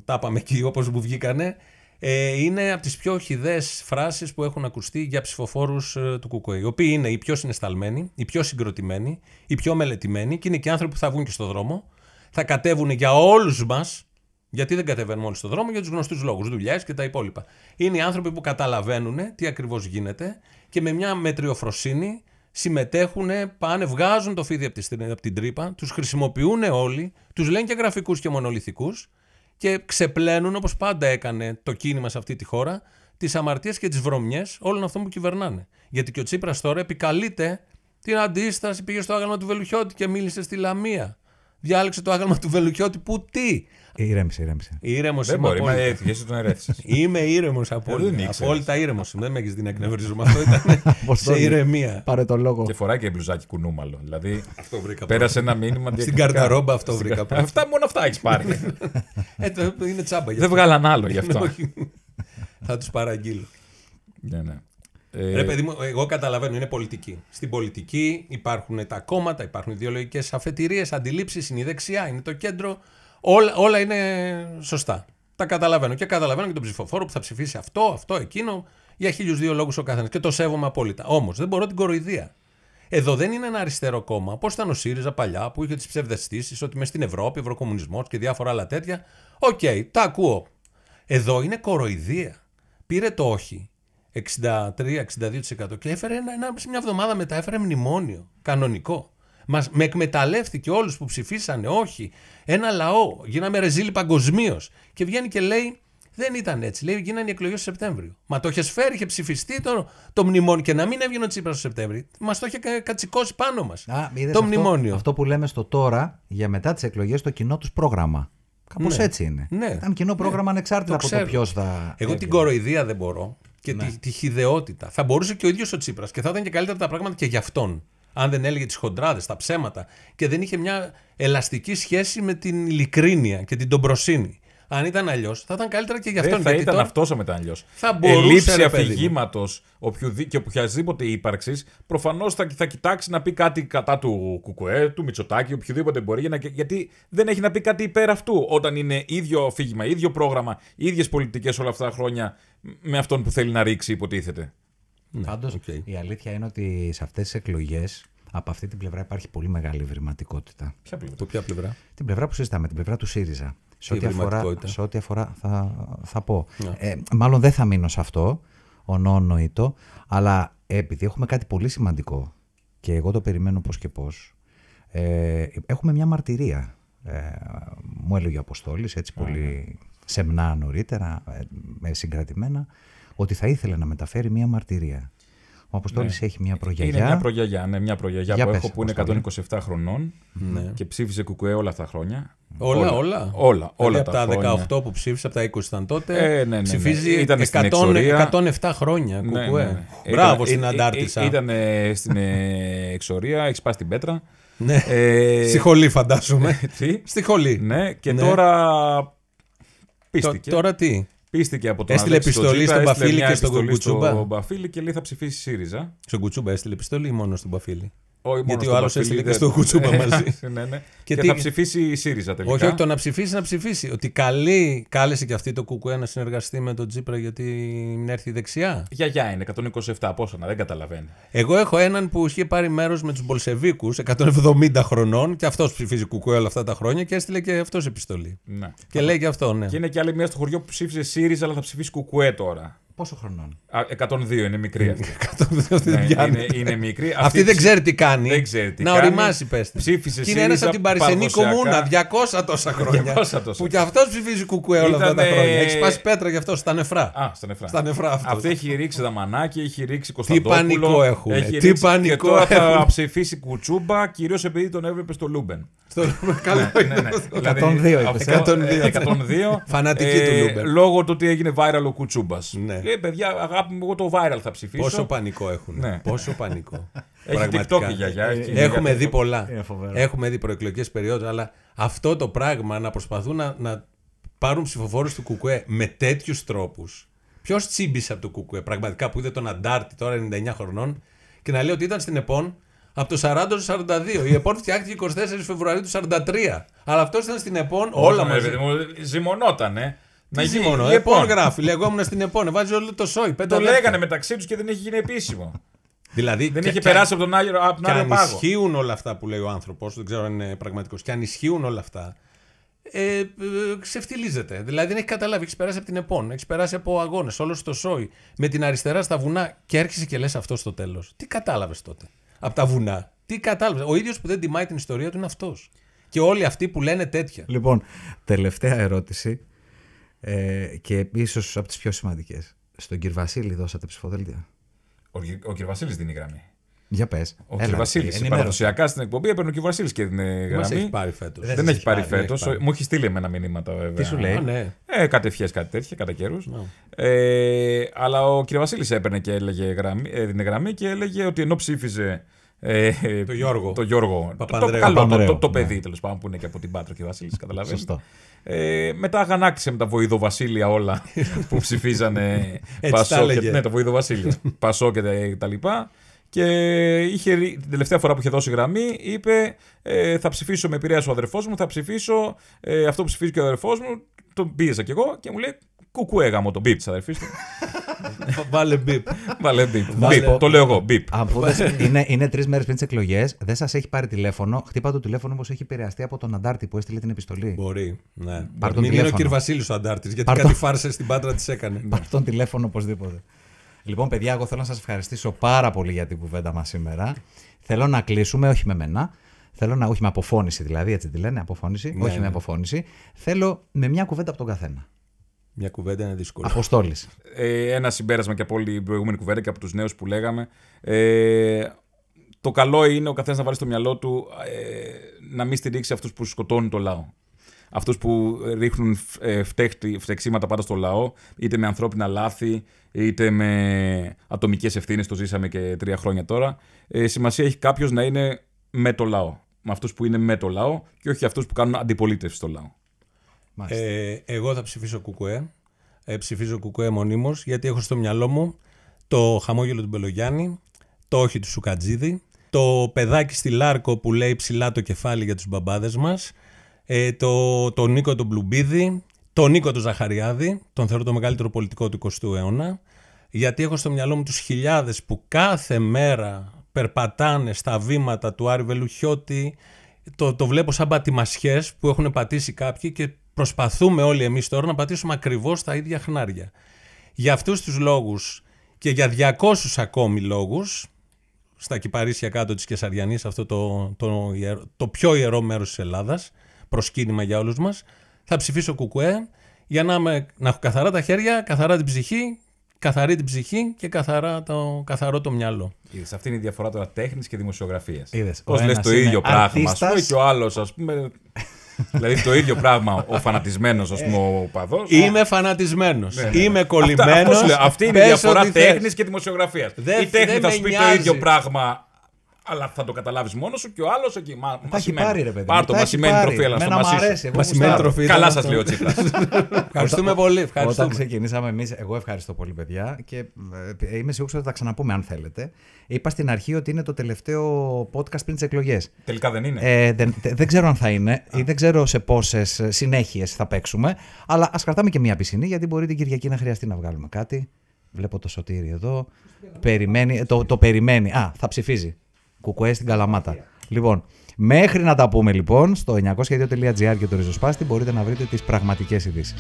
τα είπαμε εκεί όπως μου βγήκανε. Ε, είναι από τις πιο χιδές φράσεις που έχουν ακουστεί για ψηφοφόρους ε, του ΚΚΕ, οι οποίοι είναι οι πιο συνεσταλμένοι, οι πιο συγκροτημένοι, οι πιο μελετημένοι και είναι και άνθρωποι που θα βγουν και στον δρόμο, θα κατέβουν για όλους μας, γιατί δεν κατεβαίνουν όλοι στον δρόμο για τους γνωστούς λόγους, δουλειά και τα υπόλοιπα. Είναι οι άνθρωποι που καταλαβαίνουν τι ακριβώς γίνεται και με μια μετριοφροσύνη συμμετέχουν, πάνε, βγάζουν το φίδι από την τρύπα, τους χρησιμοποιούν όλοι, τους λένε και γραφικούς και μονολυθικούς και ξεπλένουν όπως πάντα έκανε το κίνημα σε αυτή τη χώρα τις αμαρτίες και τις βρωμιές όλων αυτών που κυβερνάνε. Γιατί και ο Τσίπρας τώρα επικαλείται την αντίσταση, πήγε στο άγαλμα του Βελουχιώτη και μίλησε στη Λαμία διάλεξε το άγαλμα του Βελουκιώτη
που τι. Ήρεμησε, ε, ήρεμησε.
Ήρεμο είμαι. Μπορεί, μα έτσι, τον ερέθησες. (laughs) Είμαι ήρεμος απόλυτα. Ε, απόλυτα ήρεμος. Δεν με έχεις δει να εκνευρίζουμε. Αυτό ήταν (laughs) σε ηρεμία. Πάρε το λόγο. Και φοράει και
μπλουζάκι κουνούμαλο. Δηλαδή. Αυτό βρήκα. Πέρασε ένα μήνυμα. Στην καρταρόμπα αυτό βρήκα. Αυτά μόνο αυτά έχεις πάρει. (laughs) Ε, είναι τσάμπα. Δεν βγάλαν άλλο γι' αυτό. Θα τους παραγγείλω. Ναι, ναι. Ε, Ρε παιδί
μου, εγώ καταλαβαίνω, είναι πολιτική. Στην πολιτική υπάρχουν τα κόμματα, υπάρχουν ιδεολογικές αφετηρίες, αντιλήψεις, είναι η δεξιά, είναι το κέντρο. Όλα, όλα είναι σωστά. Τα καταλαβαίνω. Και καταλαβαίνω και τον ψηφοφόρο που θα ψηφίσει αυτό, αυτό, εκείνο, για χίλιους δύο λόγους ο καθένας. Και το σέβομαι απόλυτα. Όμως δεν μπορώ την κοροϊδία. Εδώ δεν είναι ένα αριστερό κόμμα. Πώ ήταν ο ΣΥΡΙΖΑ παλιά που είχε τις ψευδεστήσεις ότι μες στην Ευρώπη, ευρωκομμουνισμό και διάφορα άλλα τέτοια. Οκ, τα ακούω. Εδώ είναι κοροϊδία. Πήρε το όχι 63-62% και έφερε ένα, ένα, μια εβδομάδα μετά έφερε μνημόνιο κανονικό. Μας, με εκμεταλλεύτηκε όλους που ψηφίσανε όχι, ένα λαό, γίναμε ρεζίλη παγκοσμίως. και βγαίνει και λέει δεν ήταν έτσι. Λέει, γίνανε οι εκλογές το Σεπτέμβριο. Μα το είχε φέρει, είχε ψηφιστεί το, το μνημόνιο και να μην έβγαινε ο Τσίπρας το Σεπτέμβριο. Μας το είχε κατσικώσει πάνω μας. Το μνημόνιο.
Αυτό που λέμε στο τώρα για μετά τις εκλογές, το κοινό τους πρόγραμμα. Κάπως ναι. έτσι είναι. Ναι. Ήταν κοινό ναι. πρόγραμμα ναι. ανεξάρτητα από το ποιος θα. Εγώ την
κοροϊδία δεν μπορώ και ναι. τη, τη χιδεότητα. Θα μπορούσε και ο ίδιος ο Τσίπρας και θα ήταν και καλύτερα τα πράγματα και για αυτόν. Αν δεν έλεγε τις χοντράδες, τα ψέματα και δεν είχε μια ελαστική σχέση με την ειλικρίνεια και την τομπροσύνη.
Αν ήταν αλλιώς, θα ήταν καλύτερα και για αυτόν. Δεν θα ήταν αυτός ο ήταν Θα μπορούσε. Ελήψη αφηγήματο και οποιασδήποτε ύπαρξης, προφανώς θα, θα κοιτάξει να πει κάτι κατά του Κουκουέ, του Μητσοτάκη, οποιοδήποτε μπορεί, για να, γιατί δεν έχει να πει κάτι υπέρ αυτού. Όταν είναι ίδιο αφήγημα, ίδιο πρόγραμμα, ίδιες πολιτικές όλα αυτά τα χρόνια με αυτόν που θέλει να ρίξει, υποτίθεται.
Ναι, Πάντως, η αλήθεια είναι ότι σε αυτές τις εκλογές από αυτή την πλευρά υπάρχει πολύ μεγάλη ευρηματικότητα. Ποια πλευρά? Το ποια πλευρά? Την πλευρά που συζητάμε, την πλευρά του ΣΥΡΙΖΑ. Σε ό,τι αφορά, σε ό,τι αφορά θα, θα πω. Ναι. Ε, μάλλον δεν θα μείνω σε αυτό, ονόνοητο, αλλά επειδή έχουμε κάτι πολύ σημαντικό και εγώ το περιμένω πώς και πώς, ε, έχουμε μια μαρτυρία. Ε, μου έλεγε ο Αποστόλης, έτσι πολύ σεμνά νωρίτερα, ε, συγκρατημένα, ότι θα ήθελε να μεταφέρει μία μαρτυρία. Ο Αποστόλης ναι. έχει μια προγιαγιά. εχει μια
προγιαγιά, ναι, μια προγιαγιά που έχω που είναι 127 χρονών ναι. και ψήφισε κουκουέ όλα αυτά τα χρόνια. Όλα, όλα. Όλα, όλα δηλαδή τα από
τα 18 που ψήφισε, από τα 20 ήταν τότε. Ε, ναι, ναι, ναι. ψηφίζει ήταν 107 χρόνια ναι, κουκουέ. Μπράβο στην Αντάρτισα.
Ήταν στην ε, ε, εξορία, έχεις πάει στην πέτρα. Ναι. Ε, Στη χολή, φαντάζομαι. (laughs) Τι? Στη χολή. Ναι, και τώρα Πίστηκε. Τώρα τι. Πίστηκε από τον Έστειλε επιστολή στον Παφίλη και στον Κουτσούμπα. Στον Παφίλη και λέει θα ψηφίσει ΣΥΡΙΖΑ.
Στον Κουτσούμπα έστειλε επιστολή ή μόνο στον Παφίλη. Όχι Γιατί ο άλλο έστειλε και στο κουτσούπα μαζί. (laughs) Ναι, ναι, ναι. Και, και τι... θα ψηφίσει η ΣΥΡΙΖΑ τελικά. Όχι, όχι, το να ψηφίσει, να ψηφίσει. Ότι καλή, κάλεσε και αυτή το Κουκουέ να συνεργαστεί με τον Τζίπρα γιατί μην
έρθει δεξιά. Για γεια είναι, 127 πόσα να δεν καταλαβαίνει.
Εγώ έχω έναν που είχε πάρει μέρος με τους Μπολσεβίκους 170 χρονών και αυτός ψηφίζει Κουκουέ όλα αυτά τα χρόνια και έστειλε και αυτός
επιστολή. Ναι. Και λέει και αυτό, ναι. Και είναι και άλλη μια στο χωριό που ψήφισε ΣΥΡΙΖΑ αλλά θα ψηφίσει Κουκουέ τώρα. Πόσο χρονών. 102 είναι μικρή αυτή. 102 (laughs) ναι, είναι, είναι μικρή. Αυτή, αυτή δεν ξέρει τι κάνει. Δεν ξέρει τι να οριμάσει, πες Ψήφισε Και είναι ένας από την παρισενή κομούνα 200 τόσα (laughs) χρόνια.
200 τόσα. Που κι αυτός ψηφίζει κουκουέ όλα Ήτανε... αυτά τα χρόνια. Έχεις σπάσει πέτρα γι'
αυτό στα νεφρά. Α, στα νεφρά. Στα νεφρά αυτός. Αυτή έχει ρίξει δαμανάκι, έχει ρίξει Κωνσταντόπουλο. Τι πανικό έχουμε. Έχει τι πανικό και τώρα θα ψηφίσει κουτσούμπα κυρίως επειδή τον έβλεπε στο Λούμπεν. Στο Λούμπεν, ναι, καλό. Ναι, ναι. (laughs) δηλαδή, 102 ε. ε, Φανατική του Λούμπεν. Λόγω του ότι έγινε viral ο κουτσούμπας. Ναι. Λέει παιδιά, αγάπη μου, εγώ το viral θα ψηφίσω. Πόσο πανικό έχουν. Ναι. Πόσο πανικό. Έχει TikTok η
γιαγιά. Ε, ε, έχουμε δει πολλά. Έχουμε δει προεκλογικές περιόδους, αλλά αυτό το πράγμα να προσπαθούν να, να πάρουν ψηφοφόρους του Κουκουέ με τέτοιους τρόπους. Ποιος τσίμπησε από το Κουκουέ πραγματικά που είδε τον Αντάρτη τώρα 99 χρονών και να λέει ότι ήταν στην ΕΠΟΝ από το 40 στο 42. Η ΕΠΟΝ φτιάχτηκε 24 Φεβρουαρίου του 43. Αλλά αυτός ήταν στην ΕΠΟΝ όλα μαζί.
Ζυμωνότανε. Να γίνει μόνο. Ε, Επών γράφει.
Λεγόμουν στην ΕΠΟΝ Βάζει όλο το
σόι. Το λέγανε μεταξύ τους και δεν έχει γίνει επίσημο. Δηλαδή, δεν και, είχε περάσει από τον Άγιο από Και αν ισχύουν
όλα αυτά που λέει ο άνθρωπος, δεν ξέρω αν είναι πραγματικός, και αν ισχύουν όλα αυτά, ε, ε, ξεφτιλίζεται. Δηλαδή δεν έχει καταλάβει, έχεις περάσει από την ΕΠΟΝ, έχεις περάσει από αγώνες, όλο το σόι, με την αριστερά στα βουνά και έρχεσαι και λες αυτό στο τέλος. Τι κατάλαβες τότε από τα βουνά. Τι κατάλαβες. Ο ίδιος που δεν τιμάει την ιστορία του είναι αυτός. Και όλοι αυτοί που λένε τέτοια.
Λοιπόν, τελευταία ερώτηση. Ε, και ίσως από τις πιο σημαντικές. Στον κύριο Βασίλη δώσατε ψηφοδέλτια.
Ο, ο κύριο Βασίλης δίνει γραμμή.
Για πες. Ο κύριο Βασίλη. Παραδοσιακά
στην εκπομπή έπαιρνε ο κύριο Βασίλης και την γραμμή. Δεν έχει πάρει φέτος. Δεν, έχει πάρει, πάρει φέτο. Μου έχει στείλει εμένα μηνύματα βέβαια. Τι σου λέει. ναι. Ε, ευχέ, κάτι τέτοια, κατά καιρούς. Ναι. Ε, αλλά ο κύριο Βασίλης έπαιρνε και έλεγε γραμμή, έδινε γραμμή και έλεγε ότι ενώ ψήφιζε ε, το Γιώργο. Το Γιώργο. το, το, το, παιδί, ναι. τέλος πάντων, που είναι και από την Πάτρο και Βασίλη, καταλαβαίνετε. Σωστό. Ε, μετά αγανάκτησε με τα Βοηδοβασίλεια όλα (laughs) που ψηφίζανε Πασό και, ναι, τα (laughs) Πασό και τα, τα λοιπά. Και είχε, την τελευταία φορά που είχε δώσει γραμμή, είπε: ε, Θα ψηφίσω με επηρέασε ο αδερφός μου, θα ψηφίσω ε, αυτό που ψηφίζει και ο αδερφός μου. Τον πίεζα κι εγώ και μου λέει: Κουκουέγα μου, τον πίπτη, αδερφή (laughs) Βάλε μπίπ. Βάλε μπίπ. Το λέω εγώ. Μπίπ.
Είναι, είναι τρεις μέρες πριν τις εκλογές, δεν σας έχει πάρει τηλέφωνο. Χτύπα το τηλέφωνο όπω έχει επηρεαστεί από τον αντάρτη που έστειλε την επιστολή. Μπορεί. Ναι. Μην είναι ο κ. Βασίλης ο αντάρτης, γιατί κάτι φάρσε στην πάντρα της έκανε. Πάρ τον τηλέφωνο οπωσδήποτε. Λοιπόν, παιδιά, εγώ θέλω να σας ευχαριστήσω πάρα πολύ για την κουβέντα μας σήμερα. Θέλω να κλείσουμε, όχι με μένα. Θέλω να, όχι με αποφώνηση δηλαδή, έτσι τη λένε, αποφώνηση. Ναι, όχι ναι. με αποφώνηση. Θέλω με μια κουβέντα από τον καθένα. Μια κουβέντα είναι δύσκολη. Αποστόλης.
Ε, ένα συμπέρασμα και από όλη την προηγούμενη κουβέντα και από τους νέους που λέγαμε. Ε, το καλό είναι ο καθένας να βάλει στο μυαλό του ε, να μην στηρίξει αυτούς που σκοτώνουν το λαό. Αυτούς που ρίχνουν ε, φταίχτη, φταίξιματα πάντα στο λαό, είτε με ανθρώπινα λάθη, είτε με ατομικές ευθύνες, το ζήσαμε και τρία χρόνια τώρα. Ε, σημασία έχει κάποιος να είναι με το λαό. Με αυτούς που είναι με το λαό και όχι αυτούς που κάνουν αντιπολίτευση στο λαό.
Ε, εγώ θα ψηφίσω Κουκουέ. Ε, ψηφίζω Κουκουέ μονίμως, γιατί έχω στο μυαλό μου το χαμόγελο του Μπελογιάννη, το όχι του Σουκατζίδη, το παιδάκι στη Λάρκο που λέει ψηλά το κεφάλι για τους μπαμπάδες μας. ε, το, το Νίκο τον Μπλουμπίδη, το Νίκο του Ζαχαριάδη, τον θεωρώ το μεγαλύτερο πολιτικό του 20ου αιώνα, γιατί έχω στο μυαλό μου τους χιλιάδες που κάθε μέρα περπατάνε στα βήματα του Άρη Βελουχιώτη, το, το βλέπω σαν πατημασιές που έχουν πατήσει κάποιοι και προσπαθούμε όλοι εμείς τώρα να πατήσουμε ακριβώς τα ίδια χνάρια. Για αυτούς τους λόγους και για 200 ακόμη λόγους, στα κυπαρίσια κάτω της Κεσαριανής, αυτό το, το, πιο ιερό μέρος της Ελλάδας, προσκύνημα για όλους μας, θα ψηφίσω κουκουέ για να, να έχω καθαρά τα χέρια, καθαρά την ψυχή καθαρή την ψυχή και καθαρά το, καθαρό το μυαλό.
Είδες, αυτή είναι η διαφορά τώρα τέχνης και δημοσιογραφίας. Πώς λες το ίδιο πράγμα, ας πούμε, και ο άλλος, ας πούμε. δηλαδή το ίδιο πράγμα ο φανατισμένος, ας πούμε, ο ε, παδός. Είμαι φανατισμένος. Ναι, ναι, ναι. Είμαι κολλημένο. Αυτή είναι η διαφορά τέχνης και δημοσιογραφίας. Η τέχνη θα σου πει το ίδιο πράγμα αλλά θα το καταλάβεις μόνος σου και ο άλλος εκεί. Μα, έχει πάρει, ρε παιδί. Πάρ το, μα σημαίνει τροφή, αλλά στο μα σημαίνει τροφή. Καλά σα λέω, Τσίπρας. Ευχαριστούμε πολύ. Όταν
ξεκινήσαμε εμείς, εγώ ευχαριστώ πολύ, παιδιά. Και ε, είμαι σίγουρος ότι θα τα ξαναπούμε, αν θέλετε. Είπα στην αρχή ότι είναι το τελευταίο podcast πριν τις εκλογές. Τελικά δεν είναι. Ε, δεν, ξέρω αν θα είναι ή δεν ξέρω σε πόσες συνέχειες θα παίξουμε. Αλλά ας κρατάμε και μία πισινή, γιατί μπορεί την Κυριακή να χρειαστεί να βγάλουμε κάτι. Βλέπω το σωτήρι εδώ. Περιμένει, ε, το, το περιμένει. Α, θα ψηφίζει. Κουκουέ στην Καλαμάτα. Λοιπόν, μέχρι να τα πούμε λοιπόν στο 902.gr και το ριζοσπάστη μπορείτε να βρείτε τις πραγματικές ειδήσεις.